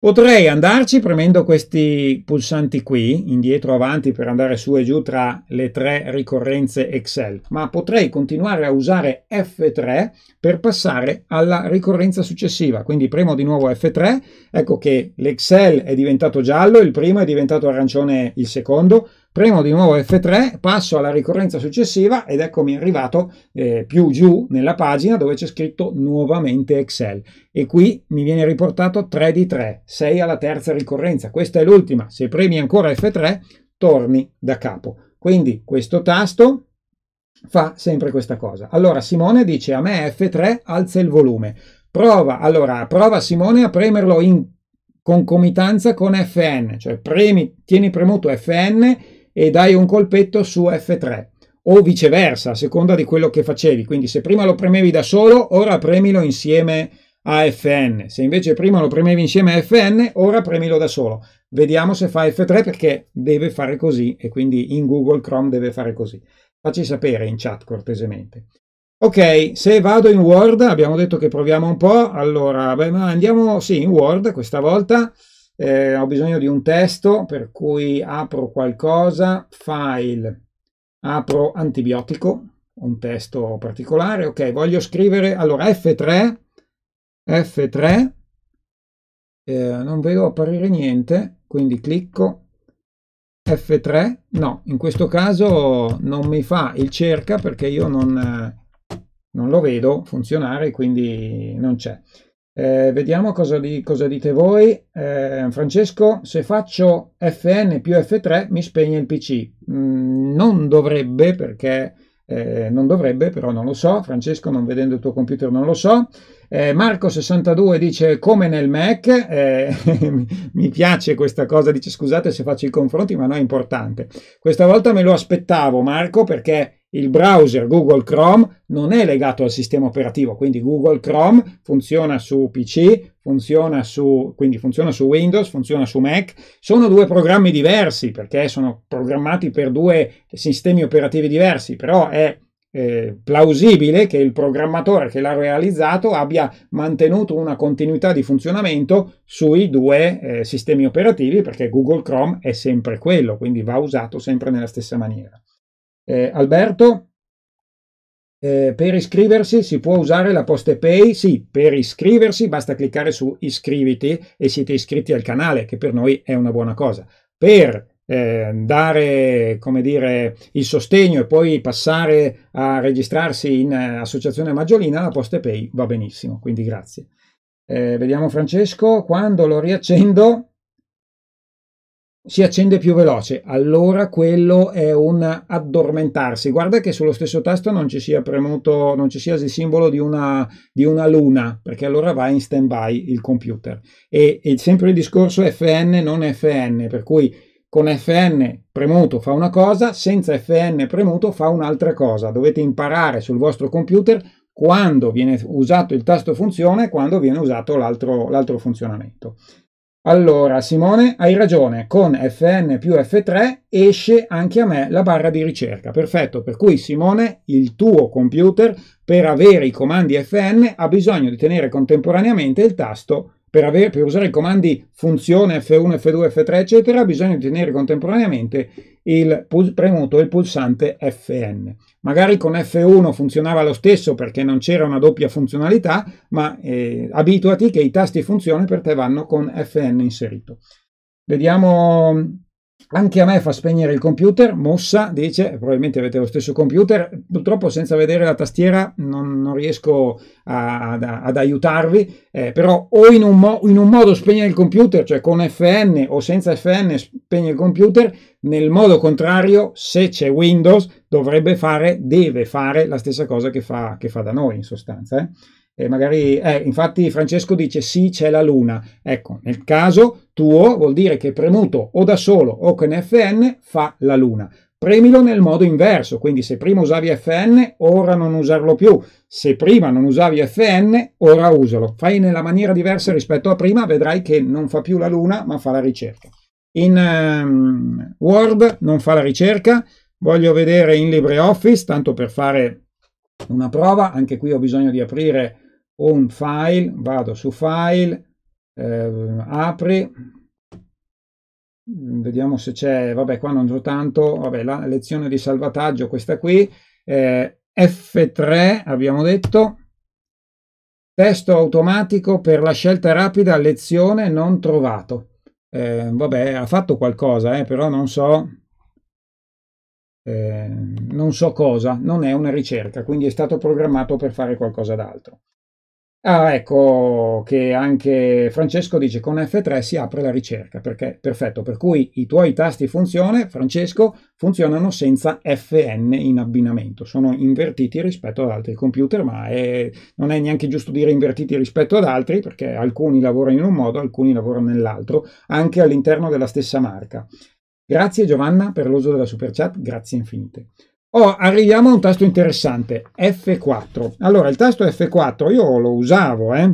Potrei andarci premendo questi pulsanti qui, indietro avanti per andare su e giù tra le tre ricorrenze Excel, ma potrei continuare a usare F3 per passare alla ricorrenza successiva. Quindi premo di nuovo F3, ecco che l'Excel è diventato giallo, il primo è diventato arancione il secondo, Premo di nuovo F3, passo alla ricorrenza successiva ed eccomi arrivato eh, più giù nella pagina dove c'è scritto nuovamente Excel. E qui mi viene riportato 3 di 3, 6 alla terza ricorrenza. Questa è l'ultima. Se premi ancora F3, torni da capo. Quindi questo tasto fa sempre questa cosa. Allora Simone dice a me F3 alza il volume. Prova, allora, prova Simone a premerlo in concomitanza con Fn, cioè premi, tieni premuto Fn e dai un colpetto su F3 o viceversa, a seconda di quello che facevi. Quindi se prima lo premevi da solo, ora premilo insieme a Fn. Se invece prima lo premevi insieme a Fn, ora premilo da solo. Vediamo se fa F3 perché deve fare così e quindi in Google Chrome deve fare così. Facci sapere in chat cortesemente. Ok, se vado in Word, abbiamo detto che proviamo un po', allora beh, andiamo sì, in Word questa volta eh, ho bisogno di un testo, per cui apro qualcosa, file, apro antibiotico, un testo particolare, ok, voglio scrivere, allora F3, F3, eh, non vedo apparire niente, quindi clicco F3, no, in questo caso non mi fa il cerca perché io non, non lo vedo funzionare, quindi non c'è. Eh, vediamo cosa, di, cosa, dite voi. Eh, Francesco, se faccio Fn più F3 mi spegne il PC. Mm, non dovrebbe perché... Eh, non dovrebbe, però non lo so. Francesco, non vedendo il tuo computer, non lo so. Eh, Marco62 dice come nel Mac. Eh, mi piace questa cosa. Dice scusate se faccio i confronti, ma no, è importante. Questa volta me lo aspettavo, Marco, perché il browser Google Chrome non è legato al sistema operativo, quindi Google Chrome funziona su PC, funziona su, quindi funziona su Windows, funziona su Mac. Sono due programmi diversi perché sono programmati per due sistemi operativi diversi, però è eh, plausibile che il programmatore che l'ha realizzato abbia mantenuto una continuità di funzionamento sui due eh, sistemi operativi perché Google Chrome è sempre quello, quindi va usato sempre nella stessa maniera. Eh, Alberto? Eh, per iscriversi si può usare la Poste Pay? Sì, per iscriversi basta cliccare su iscriviti e siete iscritti al canale, che per noi è una buona cosa. Per eh, dare come dire, il sostegno e poi passare a registrarsi in eh, associazione maggiolina, la Poste Pay va benissimo, quindi grazie. Eh, vediamo Francesco, quando lo riaccendo si accende più veloce, allora quello è un addormentarsi. Guarda che sullo stesso tasto non ci sia premuto, non ci sia il simbolo di una, di una luna, perché allora va in stand-by il computer. E, e sempre il discorso FN non FN, per cui con FN premuto fa una cosa, senza FN premuto fa un'altra cosa. Dovete imparare sul vostro computer quando viene usato il tasto funzione e quando viene usato l'altro, l'altro funzionamento. Allora, Simone, hai ragione, con Fn più F3 esce anche a me la barra di ricerca. Perfetto, per cui Simone, il tuo computer, per avere i comandi Fn, ha bisogno di tenere contemporaneamente il tasto, per, avere, per usare i comandi funzione F1, F2, F3, eccetera, ha bisogno di tenere contemporaneamente il premuto il pulsante Fn. Magari con F1 funzionava lo stesso perché non c'era una doppia funzionalità, ma eh, abituati che i tasti funzione per te vanno con Fn inserito. Vediamo anche a me fa spegnere il computer, mossa, dice, probabilmente avete lo stesso computer, purtroppo senza vedere la tastiera non, non riesco a, ad, ad, aiutarvi, eh, però o in un, mo- in un modo spegnere il computer, cioè con FN o senza FN spegne il computer, nel modo contrario, se c'è Windows, dovrebbe fare, deve fare la stessa cosa che fa, che fa da noi in sostanza. Eh? E magari, eh, infatti Francesco dice sì, c'è la luna. Ecco, nel caso tuo vuol dire che premuto o da solo o con Fn fa la luna. Premilo nel modo inverso, quindi se prima usavi Fn, ora non usarlo più. Se prima non usavi Fn, ora usalo. Fai nella maniera diversa rispetto a prima, vedrai che non fa più la luna, ma fa la ricerca. In um, Word non fa la ricerca, voglio vedere in LibreOffice, tanto per fare una prova, anche qui ho bisogno di aprire un file, vado su file, eh, apri, vediamo se c'è, vabbè qua non so tanto, vabbè la lezione di salvataggio questa qui, eh, F3 abbiamo detto, testo automatico per la scelta rapida, lezione non trovato. Eh, vabbè, ha fatto qualcosa, eh, però non so, eh, non so cosa, non è una ricerca, quindi è stato programmato per fare qualcosa d'altro. Ah, ecco che anche Francesco dice con F3 si apre la ricerca, perché perfetto, per cui i tuoi tasti funzionano, Francesco, funzionano senza FN in abbinamento, sono invertiti rispetto ad altri computer, ma è, non è neanche giusto dire invertiti rispetto ad altri, perché alcuni lavorano in un modo, alcuni lavorano nell'altro, anche all'interno della stessa marca. Grazie Giovanna per l'uso della super chat, grazie infinite. Oh, arriviamo a un tasto interessante, F4. Allora, il tasto F4 io lo usavo, eh?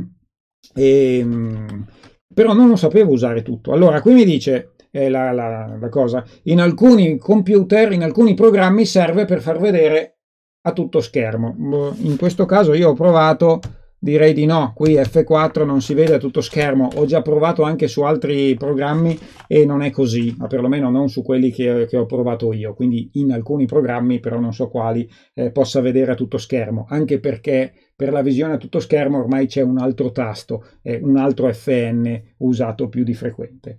e, ehm, però non lo sapevo usare tutto. Allora, qui mi dice eh, la, la, la cosa, in alcuni computer, in alcuni programmi serve per far vedere a tutto schermo. Boh, in questo caso io ho provato Direi di no, qui F4 non si vede a tutto schermo, ho già provato anche su altri programmi e non è così, ma perlomeno non su quelli che, che ho provato io, quindi in alcuni programmi, però non so quali, eh, possa vedere a tutto schermo, anche perché per la visione a tutto schermo ormai c'è un altro tasto, eh, un altro FN usato più di frequente.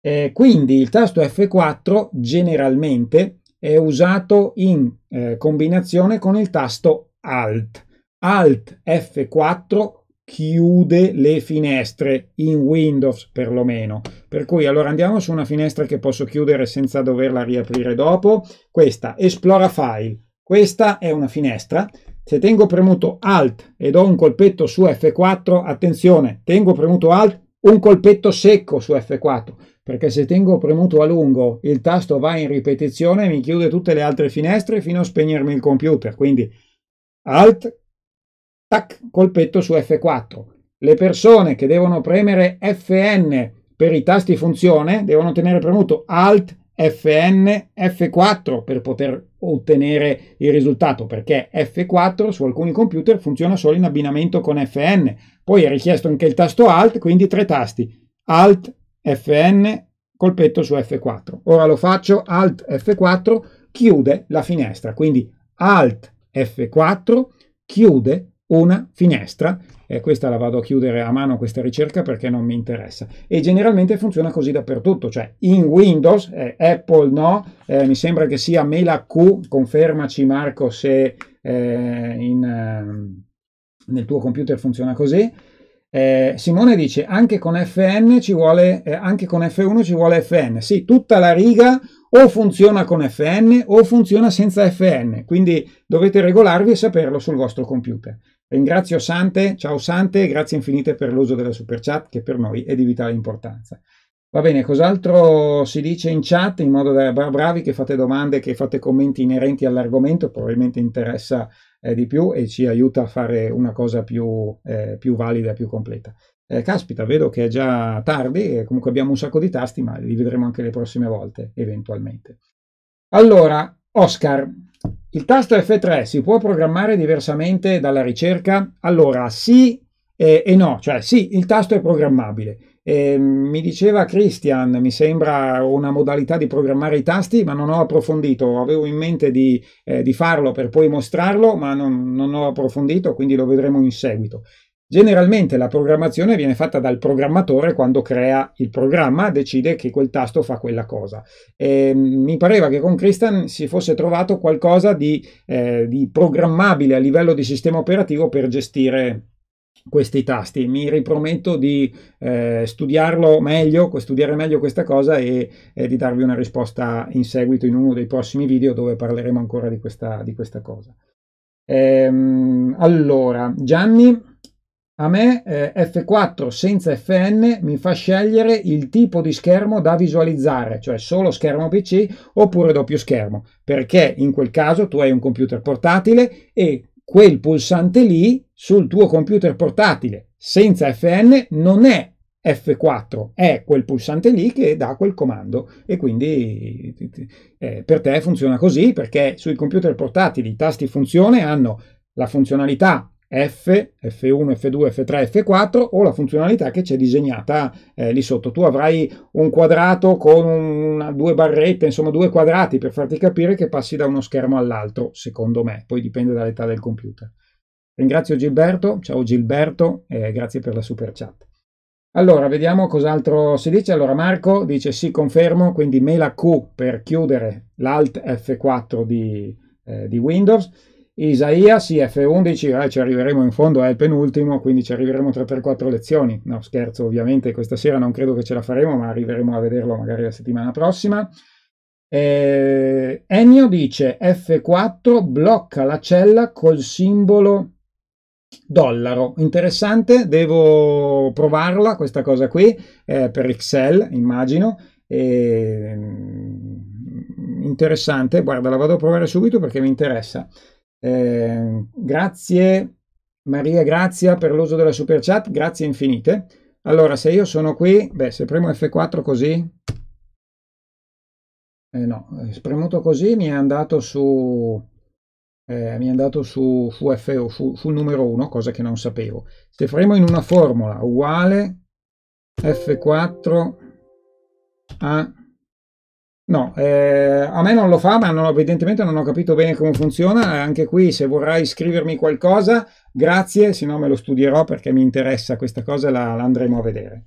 Eh, quindi il tasto F4 generalmente è usato in eh, combinazione con il tasto Alt Alt F4 chiude le finestre in Windows perlomeno per cui allora andiamo su una finestra che posso chiudere senza doverla riaprire dopo questa esplora file questa è una finestra se tengo premuto alt e do un colpetto su F4 attenzione tengo premuto alt un colpetto secco su F4 perché se tengo premuto a lungo il tasto va in ripetizione e mi chiude tutte le altre finestre fino a spegnermi il computer quindi alt tac col su F4. Le persone che devono premere FN per i tasti funzione devono tenere premuto Alt Fn F4 per poter ottenere il risultato perché F4 su alcuni computer funziona solo in abbinamento con Fn. Poi è richiesto anche il tasto Alt, quindi tre tasti. Alt Fn colpetto su F4. Ora lo faccio Alt F4 chiude la finestra, quindi Alt F4 chiude una finestra, e questa la vado a chiudere a mano questa ricerca perché non mi interessa, e generalmente funziona così dappertutto, cioè in Windows, eh, Apple no, eh, mi sembra che sia Mela Q, confermaci Marco se eh, in, ehm, nel tuo computer funziona così, eh, Simone dice anche con FN ci vuole eh, anche con F1 ci vuole FN. Sì, tutta la riga o funziona con FN o funziona senza FN, quindi dovete regolarvi e saperlo sul vostro computer. Ringrazio Sante, ciao Sante, grazie infinite per l'uso della super chat che per noi è di vitale importanza. Va bene, cos'altro si dice in chat in modo da bravi che fate domande, che fate commenti inerenti all'argomento, probabilmente interessa eh, di più e ci aiuta a fare una cosa più, eh, più valida, più completa. Eh, caspita, vedo che è già tardi, eh, comunque abbiamo un sacco di tasti, ma li vedremo anche le prossime volte, eventualmente. Allora, Oscar, il tasto F3 si può programmare diversamente dalla ricerca? Allora, sì e, e no, cioè sì, il tasto è programmabile. E, ehm, mi diceva Christian, mi sembra una modalità di programmare i tasti, ma non ho approfondito. Avevo in mente di, eh, di farlo per poi mostrarlo, ma non, non ho approfondito, quindi lo vedremo in seguito. Generalmente la programmazione viene fatta dal programmatore quando crea il programma, decide che quel tasto fa quella cosa. E ehm, mi pareva che con Christian si fosse trovato qualcosa di, eh, di programmabile a livello di sistema operativo per gestire questi tasti. Mi riprometto di eh, studiarlo meglio, studiare meglio questa cosa e, e, di darvi una risposta in seguito in uno dei prossimi video dove parleremo ancora di questa, di questa cosa. Ehm, allora, Gianni a me eh, F4 senza FN mi fa scegliere il tipo di schermo da visualizzare, cioè solo schermo PC oppure doppio schermo, perché in quel caso tu hai un computer portatile e quel pulsante lì sul tuo computer portatile senza FN non è F4 è quel pulsante lì che dà quel comando e quindi eh, per te funziona così perché sui computer portatili i tasti funzione hanno la funzionalità F, F1, F2, F3, F4 o la funzionalità che c'è disegnata eh, lì sotto. Tu avrai un quadrato con una, due barrette, insomma due quadrati per farti capire che passi da uno schermo all'altro, secondo me, poi dipende dall'età del computer. Ringrazio Gilberto, ciao Gilberto, eh, grazie per la super chat. Allora, vediamo cos'altro si dice. Allora, Marco dice sì, confermo, quindi mela Q per chiudere l'Alt F4 di, eh, di Windows. Isaia, sì, F11, eh, ci arriveremo in fondo, è il penultimo, quindi ci arriveremo tra 3-4 lezioni. No, scherzo, ovviamente questa sera non credo che ce la faremo, ma arriveremo a vederlo magari la settimana prossima. Eh, Ennio dice F4 blocca la cella col simbolo dollaro. Interessante, devo provarla questa cosa qui eh, per Excel, immagino. Ehm, interessante, guarda, la vado a provare subito perché mi interessa. Eh, grazie Maria Grazia per l'uso della super chat, grazie infinite. Allora, se io sono qui, beh, se premo F4 così, eh, no, eh, premuto così mi è andato su, eh, mi è andato su FUFO, fu, fu numero 1, cosa che non sapevo. Se premo in una formula uguale F4 a No, eh, a me non lo fa, ma non, evidentemente non ho capito bene come funziona. Anche qui, se vorrai scrivermi qualcosa, grazie, se no me lo studierò perché mi interessa questa cosa e la, la, andremo a vedere.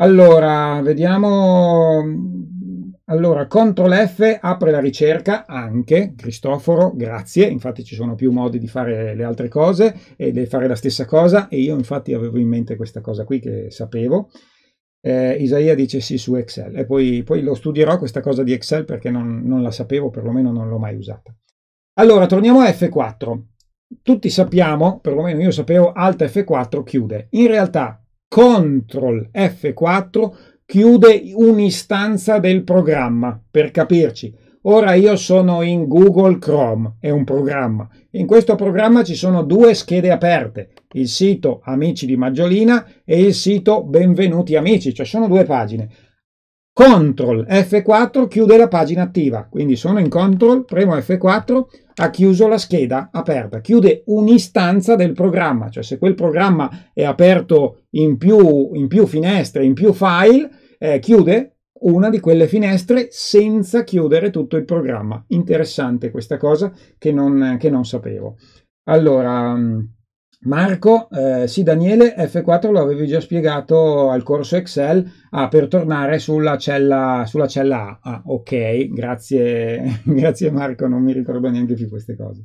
Allora, vediamo. Allora, CTRL F apre la ricerca anche, Cristoforo, grazie, infatti ci sono più modi di fare le altre cose e di fare la stessa cosa e io infatti avevo in mente questa cosa qui che sapevo eh, Isaia dice sì su Excel e poi, poi, lo studierò questa cosa di Excel perché non, non la sapevo, perlomeno non l'ho mai usata. Allora, torniamo a F4. Tutti sappiamo, perlomeno io sapevo, Alt F4 chiude. In realtà Ctrl F4 chiude un'istanza del programma, per capirci. Ora io sono in Google Chrome, è un programma. In questo programma ci sono due schede aperte, il sito Amici di Maggiolina e il sito Benvenuti Amici, cioè sono due pagine. Ctrl F4 chiude la pagina attiva, quindi sono in Ctrl, premo F4, ha chiuso la scheda aperta, chiude un'istanza del programma, cioè se quel programma è aperto in più, in più finestre, in più file, eh, chiude una di quelle finestre senza chiudere tutto il programma. Interessante questa cosa che non, che non sapevo. Allora, mm, Marco, eh, sì Daniele, F4 lo avevi già spiegato al corso Excel, ah, per tornare sulla cella, sulla cella A. Ah, ok, grazie, grazie Marco, non mi ricordo neanche più queste cose.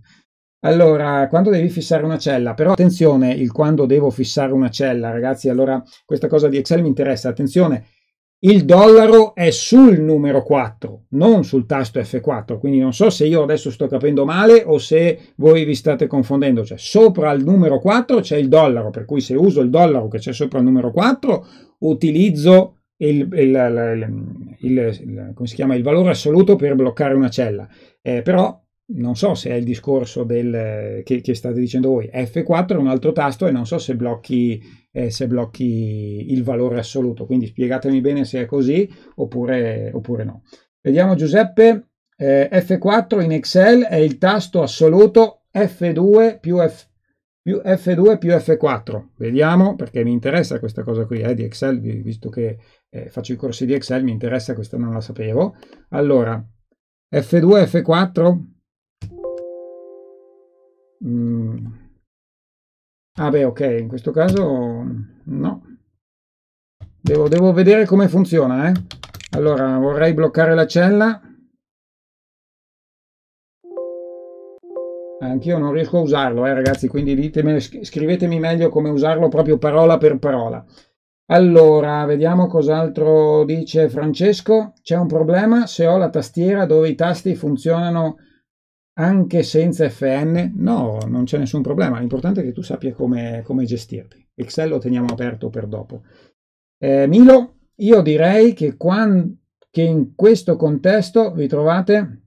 Allora, quando devi fissare una cella, però attenzione, il quando devo fissare una cella, ragazzi, allora questa cosa di Excel mi interessa, attenzione, il dollaro è sul numero 4, non sul tasto F4, quindi non so se io adesso sto capendo male o se voi vi state confondendo, cioè sopra il numero 4 c'è il dollaro, per cui se uso il dollaro che c'è sopra il numero 4 utilizzo il, il, il, il valore assoluto per bloccare una cella, eh, però non so se è il discorso del, che, che, state dicendo voi, F4 è un altro tasto e non so se blocchi, eh, se blocchi il valore assoluto, quindi spiegatemi bene se è così oppure, oppure no. Vediamo Giuseppe, eh, F4 in Excel è il tasto assoluto F2 più, F, più F2 più F4. Vediamo perché mi interessa questa cosa qui eh, di Excel, visto che eh, faccio i corsi di Excel, mi interessa, questa non la sapevo. Allora, F2, F4, Mm. Ah beh, ok, in questo caso no. Devo, devo vedere come funziona, eh. Allora, vorrei bloccare la cella. Anch'io non riesco a usarlo, eh, ragazzi, quindi ditemi, scrivetemi meglio come usarlo proprio parola per parola. Allora, vediamo cos'altro dice Francesco. C'è un problema se ho la tastiera dove i tasti funzionano anche senza FN? No, non c'è nessun problema. L'importante è che tu sappia come, come gestirti. Excel lo teniamo aperto per dopo. Eh, Milo, io direi che, quando, che in questo contesto vi trovate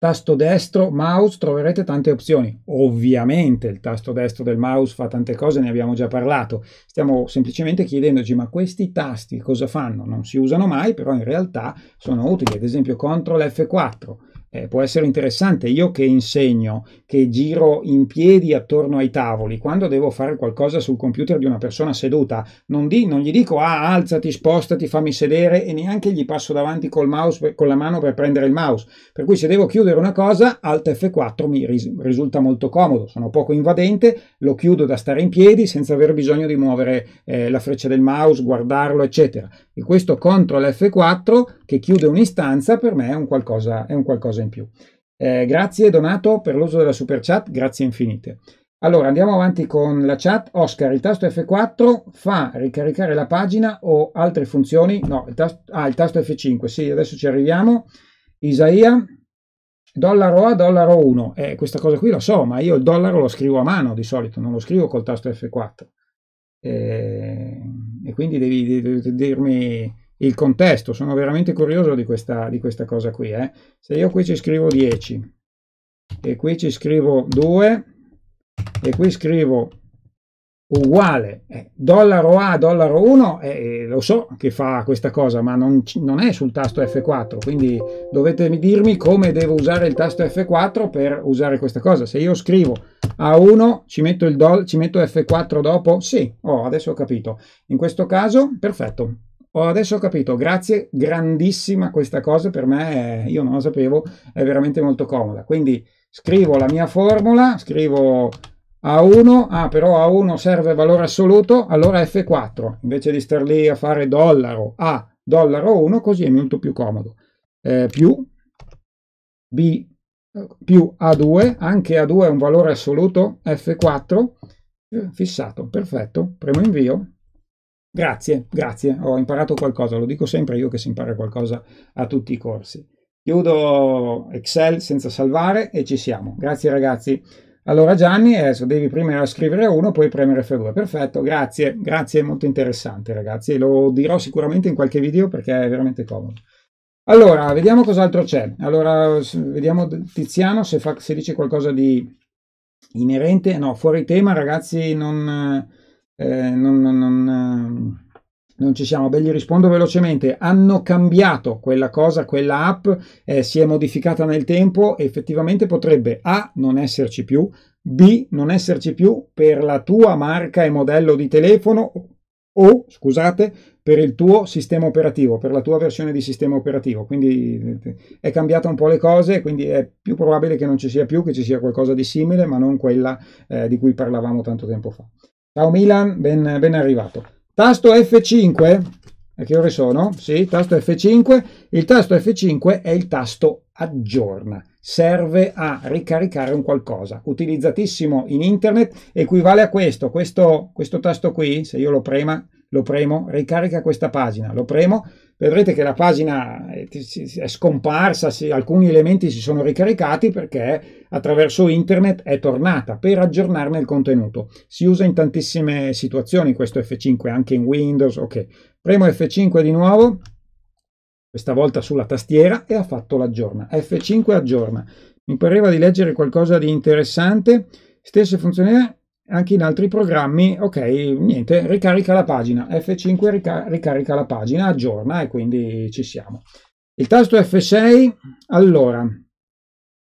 tasto destro, mouse, troverete tante opzioni. Ovviamente il tasto destro del mouse fa tante cose, ne abbiamo già parlato. Stiamo semplicemente chiedendoci, ma questi tasti cosa fanno? Non si usano mai, però in realtà sono utili. Ad esempio, CTRL F4 eh, può essere interessante. Io che insegno, che giro in piedi attorno ai tavoli, quando devo fare qualcosa sul computer di una persona seduta, non, di, non gli dico ah, alzati, spostati, fammi sedere e neanche gli passo davanti col mouse, con la mano per prendere il mouse. Per cui se devo chiudere una cosa, Alt F4 mi ris risulta molto comodo, sono poco invadente, lo chiudo da stare in piedi senza aver bisogno di muovere eh, la freccia del mouse, guardarlo, eccetera. E questo CTRL F4 che chiude un'istanza per me è un qualcosa, è un qualcosa qualcosa in più. Eh, grazie Donato per l'uso della super chat, grazie infinite. Allora andiamo avanti con la chat. Oscar, il tasto F4 fa ricaricare la pagina o altre funzioni? No, il tasto, ah, il tasto F5, sì, adesso ci arriviamo. Isaia, dollaro A, dollaro 1. Eh, questa cosa qui lo so, ma io il dollaro lo scrivo a mano di solito, non lo scrivo col tasto F4. Eh, e quindi devi, devi, devi dirmi il contesto. Sono veramente curioso di questa, di questa cosa qui. Eh. Se io qui ci scrivo 10 e qui ci scrivo 2 e qui scrivo uguale eh, dollaro A, dollaro 1, eh, eh, lo so che fa questa cosa, ma non, non, è sul tasto F4, quindi dovete dirmi come devo usare il tasto F4 per usare questa cosa. Se io scrivo A1, ci metto, il ci metto F4 dopo? Sì, oh, adesso ho capito. In questo caso, perfetto. Ho adesso ho capito, grazie, grandissima questa cosa per me, io non la sapevo, è veramente molto comoda. Quindi scrivo la mia formula, scrivo A1, ah però A1 serve valore assoluto, allora F4, invece di star lì a fare dollaro A, dollaro 1, così è molto più comodo. Eh, più B più A2, anche A2 è un valore assoluto, F4, fissato, perfetto, premo invio, Grazie, grazie, ho imparato qualcosa, lo dico sempre io che si impara qualcosa a tutti i corsi. Chiudo Excel senza salvare e ci siamo. Grazie ragazzi. Allora Gianni, adesso eh, devi prima scrivere 1, poi premere F2. Perfetto, grazie, grazie, molto interessante ragazzi. Lo dirò sicuramente in qualche video perché è veramente comodo. Allora, vediamo cos'altro c'è. Allora, vediamo Tiziano se, fa, se, dice qualcosa di inerente. No, fuori tema ragazzi, non eh, non, non, non, ehm, non, ci siamo. Beh, gli rispondo velocemente. Hanno cambiato quella cosa, quella app eh, si è modificata nel tempo effettivamente potrebbe A non esserci più, B non esserci più per la tua marca e modello di telefono o, scusate, per il tuo sistema operativo, per la tua versione di sistema operativo. Quindi eh, è cambiata un po' le cose, quindi è più probabile che non ci sia più, che ci sia qualcosa di simile, ma non quella eh, di cui parlavamo tanto tempo fa. Ciao Milan, ben, ben arrivato. Tasto F5, a che ore sono? Sì, tasto F5. Il tasto F5 è il tasto aggiorna. Serve a ricaricare un qualcosa. Utilizzatissimo in internet, equivale a questo. Questo, questo tasto qui, se io lo, prema, lo premo, ricarica questa pagina. Lo premo, vedrete che la pagina eh, è scomparsa, alcuni elementi si sono ricaricati perché attraverso internet è tornata per aggiornarne il contenuto. Si usa in tantissime situazioni questo F5, anche in Windows, ok. Premo F5 di nuovo, questa volta sulla tastiera, e ha fatto l'aggiorna. F5 aggiorna. Mi pareva di leggere qualcosa di interessante. Stesse funzionalità anche in altri programmi, ok, niente, ricarica la pagina, F5 rica ricarica la pagina, aggiorna e quindi ci siamo. Il tasto F6, allora,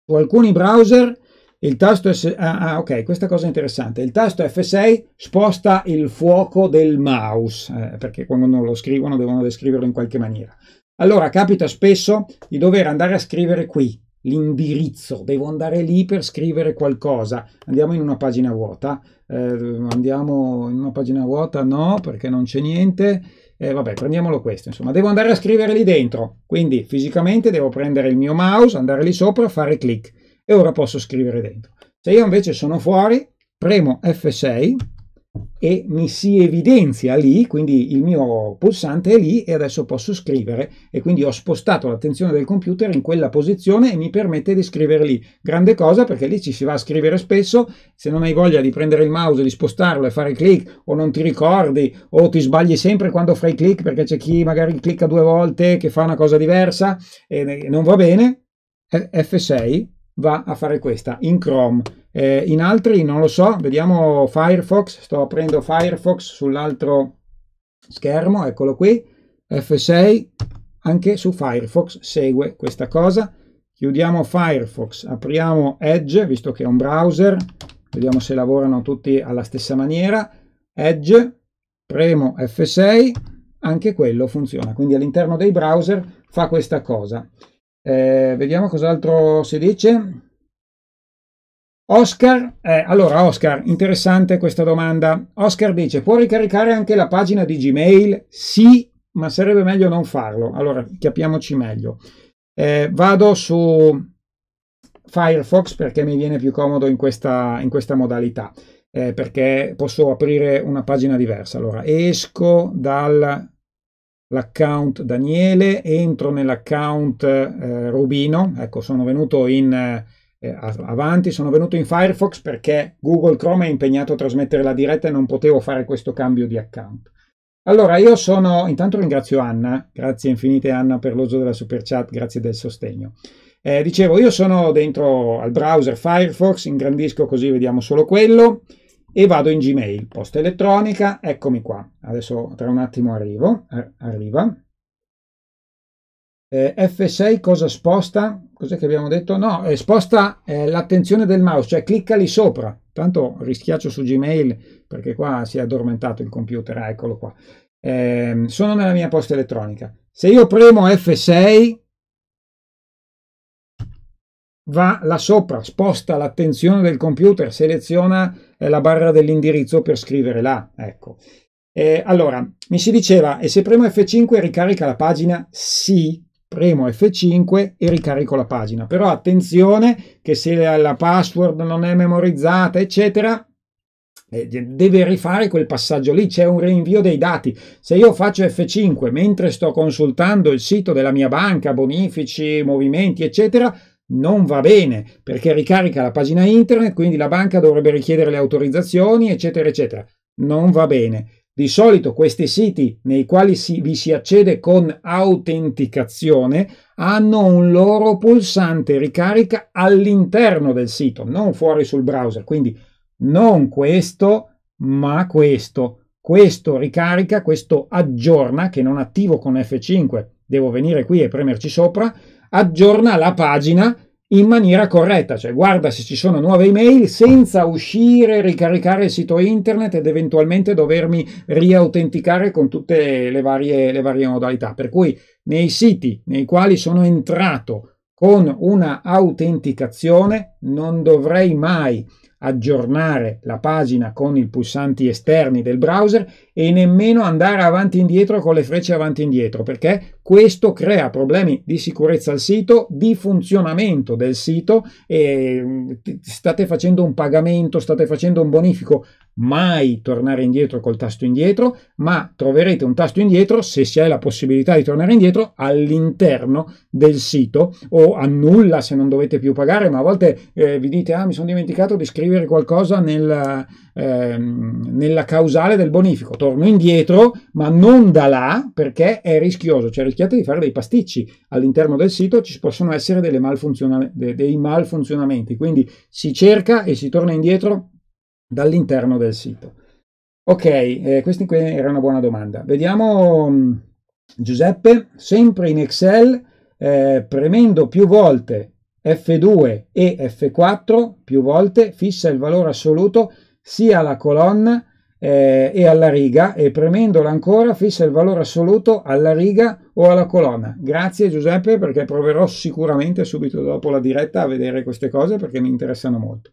su alcuni browser il tasto S ah, ah, ok, questa cosa è interessante. Il tasto F6 sposta il fuoco del mouse, eh, perché quando non lo scrivono devono descriverlo in qualche maniera. Allora capita spesso di dover andare a scrivere qui, l'indirizzo, devo andare lì per scrivere qualcosa. Andiamo in una pagina vuota, eh, andiamo in una pagina vuota, no, perché non c'è niente. Eh, vabbè, prendiamolo questo, insomma, devo andare a scrivere lì dentro. Quindi fisicamente devo prendere il mio mouse, andare lì sopra, fare clic e ora posso scrivere dentro. Se io invece sono fuori, premo F6 e mi si evidenzia lì, quindi il mio pulsante è lì e adesso posso scrivere e quindi ho spostato l'attenzione del computer in quella posizione e mi permette di scrivere lì. Grande cosa perché lì ci si va a scrivere spesso, se non hai voglia di prendere il mouse, di spostarlo e fare click o non ti ricordi o ti sbagli sempre quando fai click perché c'è chi magari clicca due volte che fa una cosa diversa e non va bene, F6 va a fare questa in Chrome. Eh, in altri non lo so, vediamo Firefox, sto aprendo Firefox sull'altro schermo, eccolo qui, F6, anche su Firefox segue questa cosa. Chiudiamo Firefox, apriamo Edge, visto che è un browser, vediamo se lavorano tutti alla stessa maniera. Edge, premo F6, anche quello funziona, quindi all'interno dei browser fa questa cosa. Eh, vediamo cos'altro si dice. Oscar, eh, allora Oscar, interessante questa domanda. Oscar dice, può ricaricare anche la pagina di Gmail? Sì, ma sarebbe meglio non farlo. Allora, capiamoci meglio. Eh, vado su Firefox perché mi viene più comodo in questa, in questa modalità, eh, perché posso aprire una pagina diversa. Allora, esco dal l'account Daniele, entro nell'account eh, Rubino, ecco sono venuto in eh, avanti, sono venuto in Firefox perché Google Chrome è impegnato a trasmettere la diretta e non potevo fare questo cambio di account. Allora io sono, intanto ringrazio Anna, grazie infinite Anna per l'uso della super chat, grazie del sostegno. Eh, dicevo, io sono dentro al browser Firefox, ingrandisco così vediamo solo quello e vado in Gmail, posta elettronica, eccomi qua. Adesso tra un attimo arrivo, arriva. Eh, F6 cosa sposta? Cos'è che abbiamo detto? No, eh, sposta eh, l'attenzione del mouse, cioè clicca lì sopra. Tanto rischiaccio su Gmail perché qua si è addormentato il computer, ah, eccolo qua. Ehm, sono nella mia posta elettronica. Se io premo F6, va là sopra, sposta l'attenzione del computer, seleziona eh, la barra dell'indirizzo per scrivere là. Ecco. Eh, allora, mi si diceva, e se premo F5 ricarica la pagina? Sì, premo F5 e ricarico la pagina. Però attenzione che se la, password non è memorizzata, eccetera, eh, deve rifare quel passaggio lì, c'è un rinvio dei dati. Se io faccio F5 mentre sto consultando il sito della mia banca, bonifici, movimenti, eccetera, non va bene perché ricarica la pagina internet, quindi la banca dovrebbe richiedere le autorizzazioni, eccetera, eccetera. Non va bene. Di solito questi siti nei quali si, vi si accede con autenticazione hanno un loro pulsante ricarica all'interno del sito, non fuori sul browser. Quindi non questo, ma questo. Questo ricarica, questo aggiorna, che non attivo con F5, devo venire qui e premerci sopra, aggiorna la pagina in maniera corretta, cioè guarda se ci sono nuove email senza uscire, ricaricare il sito internet ed eventualmente dovermi riautenticare con tutte le varie, le varie modalità. Per cui nei siti nei quali sono entrato con una autenticazione non dovrei mai aggiornare la pagina con i pulsanti esterni del browser e nemmeno andare avanti e indietro con le frecce avanti e indietro perché questo crea problemi di sicurezza al sito, di funzionamento del sito e mm, state facendo un pagamento, state facendo un bonifico mai tornare indietro col tasto indietro, ma troverete un tasto indietro se si ha la possibilità di tornare indietro all'interno del sito o annulla se non dovete più pagare, ma a volte eh, vi dite ah mi sono dimenticato di scrivere qualcosa nel, eh, nella causale del bonifico, torno indietro ma non da là perché è rischioso, cioè rischiate di fare dei pasticci all'interno del sito, ci possono essere malfunziona- dei malfunzionamenti, quindi si cerca e si torna indietro dall'interno del sito. Ok, eh, questa era una buona domanda. Vediamo mh, mm, Giuseppe, sempre in Excel, eh, premendo più volte F2 e F4, più volte, fissa il valore assoluto sia alla colonna eh, e alla riga e premendola ancora fissa il valore assoluto alla riga o alla colonna. Grazie Giuseppe perché proverò sicuramente subito dopo la diretta a vedere queste cose perché mi interessano molto.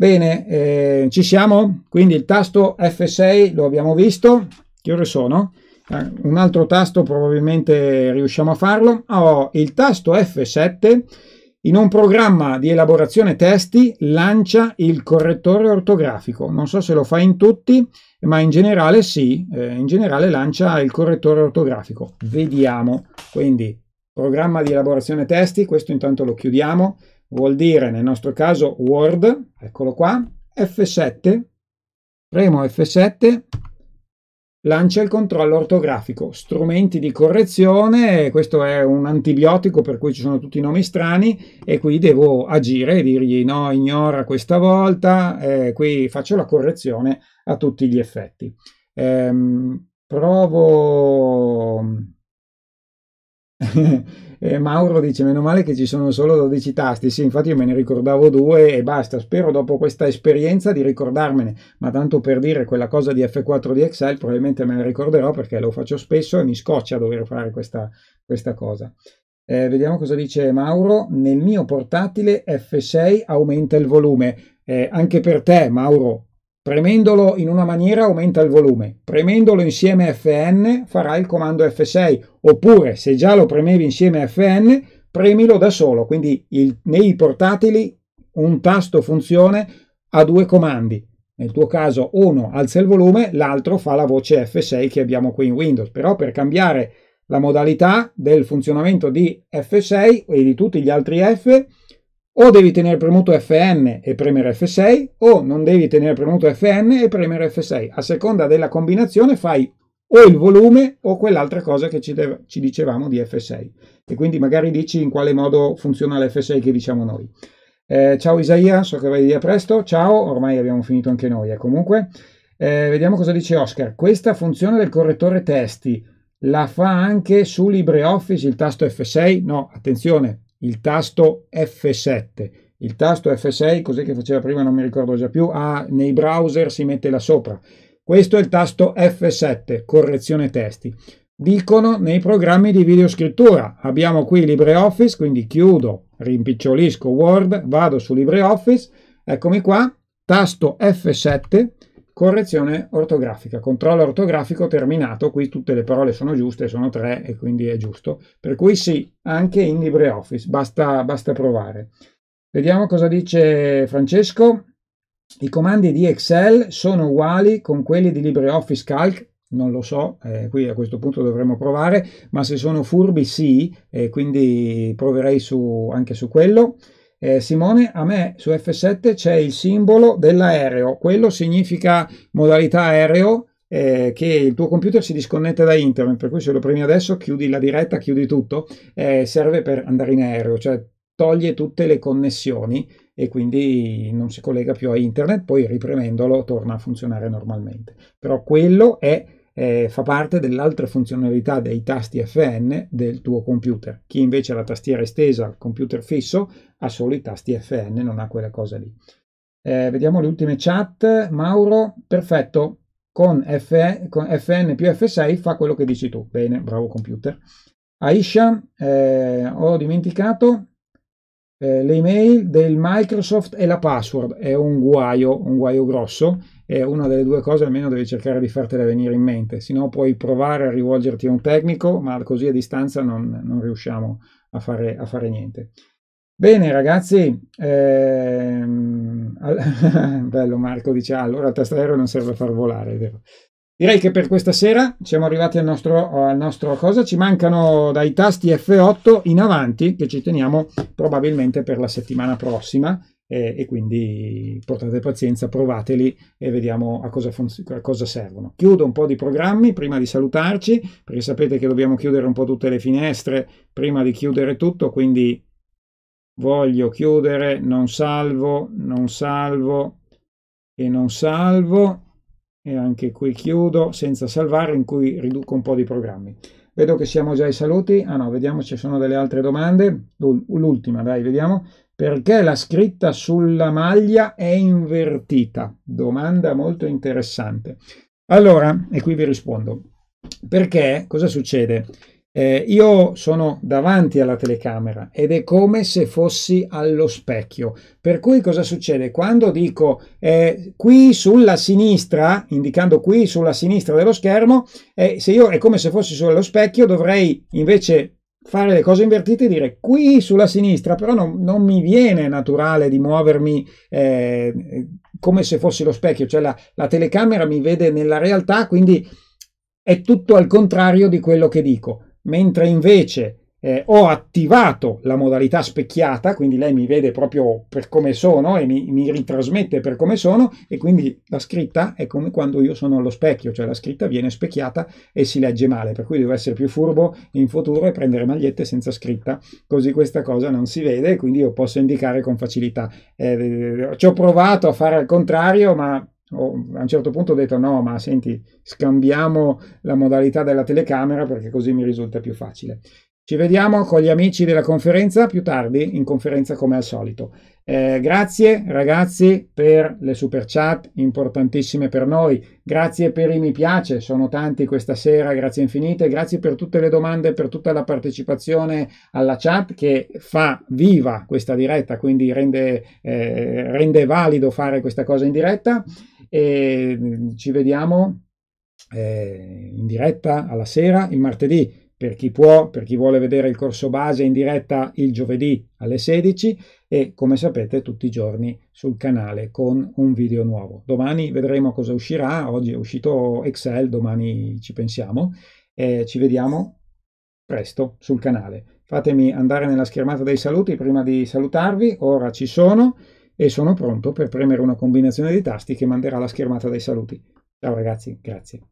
Bene, eh, ci siamo? Quindi il tasto F6 lo abbiamo visto. Che ore sono? Ah, un altro tasto probabilmente riusciamo a farlo. Oh, il tasto F7 in un programma di elaborazione testi lancia il correttore ortografico. Non so se lo fa in tutti, ma in generale sì, eh, in generale lancia il correttore ortografico. Vediamo. Quindi programma di elaborazione testi, questo intanto lo chiudiamo vuol dire nel nostro caso Word, eccolo qua, F7, premo F7, lancia il controllo ortografico, strumenti di correzione, questo è un antibiotico per cui ci sono tutti i nomi strani e qui devo agire e dirgli no, ignora questa volta, eh, qui faccio la correzione a tutti gli effetti. Ehm, provo... Eh, eh, Mauro dice: Meno male che ci sono solo 12 tasti. Sì, infatti io me ne ricordavo due e basta. Spero dopo questa esperienza di ricordarmene. Ma tanto per dire quella cosa di F4 di Excel, probabilmente me la ricorderò perché lo faccio spesso e mi scoccia dover fare questa, questa cosa. Eh, vediamo cosa dice Mauro. Nel mio portatile F6 aumenta il volume. Eh, anche per te, Mauro, Premendolo in una maniera aumenta il volume, premendolo insieme Fn farà il comando F6, oppure se già lo premevi insieme Fn, premilo da solo, quindi il, nei portatili un tasto funzione ha due comandi, nel tuo caso uno alza il volume, l'altro fa la voce F6 che abbiamo qui in Windows, però per cambiare la modalità del funzionamento di F6 e di tutti gli altri F o devi tenere premuto Fn e premere F6 o non devi tenere premuto Fn e premere F6. A seconda della combinazione fai o il volume o quell'altra cosa che ci, ci, dicevamo di F6 e quindi magari dici in quale modo funziona l'F6 che diciamo noi. Eh, ciao Isaia, so che vai via presto, ciao, ormai abbiamo finito anche noi, eh. comunque eh, vediamo cosa dice Oscar. Questa funzione del correttore testi la fa anche su LibreOffice il tasto F6? No, attenzione, il tasto F7. Il tasto F6, così che faceva prima non mi ricordo già più, ah, nei browser si mette là sopra. Questo è il tasto F7, correzione testi. Dicono nei programmi di videoscrittura. Abbiamo qui LibreOffice, quindi chiudo, rimpicciolisco Word, vado su LibreOffice, eccomi qua, tasto F7, Correzione ortografica, controllo ortografico terminato, qui tutte le parole sono giuste, sono tre e quindi è giusto. Per cui sì, anche in LibreOffice, basta, basta provare. Vediamo cosa dice Francesco. I comandi di Excel sono uguali con quelli di LibreOffice Calc? Non lo so, eh, qui a questo punto dovremmo provare, ma se sono furbi sì, e quindi proverei su, anche su quello. Eh, Simone, a me su F7 c'è il simbolo dell'aereo, quello significa modalità aereo eh, che il tuo computer si disconnette da internet, per cui se lo premi adesso chiudi la diretta, chiudi tutto, eh, serve per andare in aereo, cioè toglie tutte le connessioni e quindi non si collega più a internet, poi ripremendolo torna a funzionare normalmente. Però quello è eh, fa parte dell'altra funzionalità dei tasti FN del tuo computer. Chi invece ha la tastiera estesa al computer fisso ha solo i tasti FN, non ha quella cosa lì. Eh, vediamo le ultime chat. Mauro, perfetto, con, F, con, FN più F6 fa quello che dici tu. Bene, bravo computer. Aisha, eh, ho dimenticato, eh, le email del Microsoft e la password. È un guaio, un guaio grosso. È una delle due cose almeno devi cercare di fartele venire in mente, se no puoi provare a rivolgerti a un tecnico, ma così a distanza non, non riusciamo a fare, a fare niente. Bene ragazzi, ehm, bello Marco dice, ah, allora il tastiero non serve a far volare, vero? Direi che per questa sera siamo arrivati al nostro, al nostro, cosa, ci mancano dai tasti F8 in avanti che ci teniamo probabilmente per la settimana prossima eh, e quindi portate pazienza, provateli e vediamo a cosa, a cosa, servono. Chiudo un po' di programmi prima di salutarci perché sapete che dobbiamo chiudere un po' tutte le finestre prima di chiudere tutto, quindi voglio chiudere, non salvo, non salvo e non salvo e anche qui chiudo senza salvare in cui riduco un po' di programmi. Vedo che siamo già ai saluti. Ah no, vediamo ci sono delle altre domande. L'ultima, dai, vediamo. Perché la scritta sulla maglia è invertita? Domanda molto interessante. Allora, e qui vi rispondo. Perché cosa succede? Eh, io sono davanti alla telecamera ed è come se fossi allo specchio. Per cui cosa succede? Quando dico eh, qui sulla sinistra, indicando qui sulla sinistra dello schermo, eh, se io è come se fossi sullo specchio, dovrei invece fare le cose invertite e dire qui sulla sinistra, però non, non mi viene naturale di muovermi eh, come se fossi lo specchio, cioè la, la telecamera mi vede nella realtà, quindi è tutto al contrario di quello che dico mentre invece eh, ho attivato la modalità specchiata, quindi lei mi vede proprio per come sono e mi, mi, ritrasmette per come sono e quindi la scritta è come quando io sono allo specchio, cioè la scritta viene specchiata e si legge male, per cui devo essere più furbo in futuro e prendere magliette senza scritta, così questa cosa non si vede e quindi io posso indicare con facilità. Eh, eh, eh, ci ho provato a fare al contrario, ma o a un certo punto ho detto no, ma senti, scambiamo la modalità della telecamera perché così mi risulta più facile. Ci vediamo con gli amici della conferenza più tardi, in conferenza come al solito. Eh, grazie ragazzi per le super chat, importantissime per noi. Grazie per i mi piace, sono tanti questa sera, grazie infinite. Grazie per tutte le domande, per tutta la partecipazione alla chat che fa viva questa diretta, quindi rende, eh, rende valido fare questa cosa in diretta. E mm, ci vediamo eh, in diretta alla sera il martedì per chi può, per chi vuole vedere il corso base in diretta il giovedì alle 16 e come sapete tutti i giorni sul canale con un video nuovo. Domani vedremo cosa uscirà, oggi è uscito Excel, domani ci pensiamo e ci vediamo presto sul canale. Fatemi andare nella schermata dei saluti prima di salutarvi, ora ci sono e sono pronto per premere una combinazione di tasti che manderà la schermata dei saluti. Ciao ragazzi, grazie.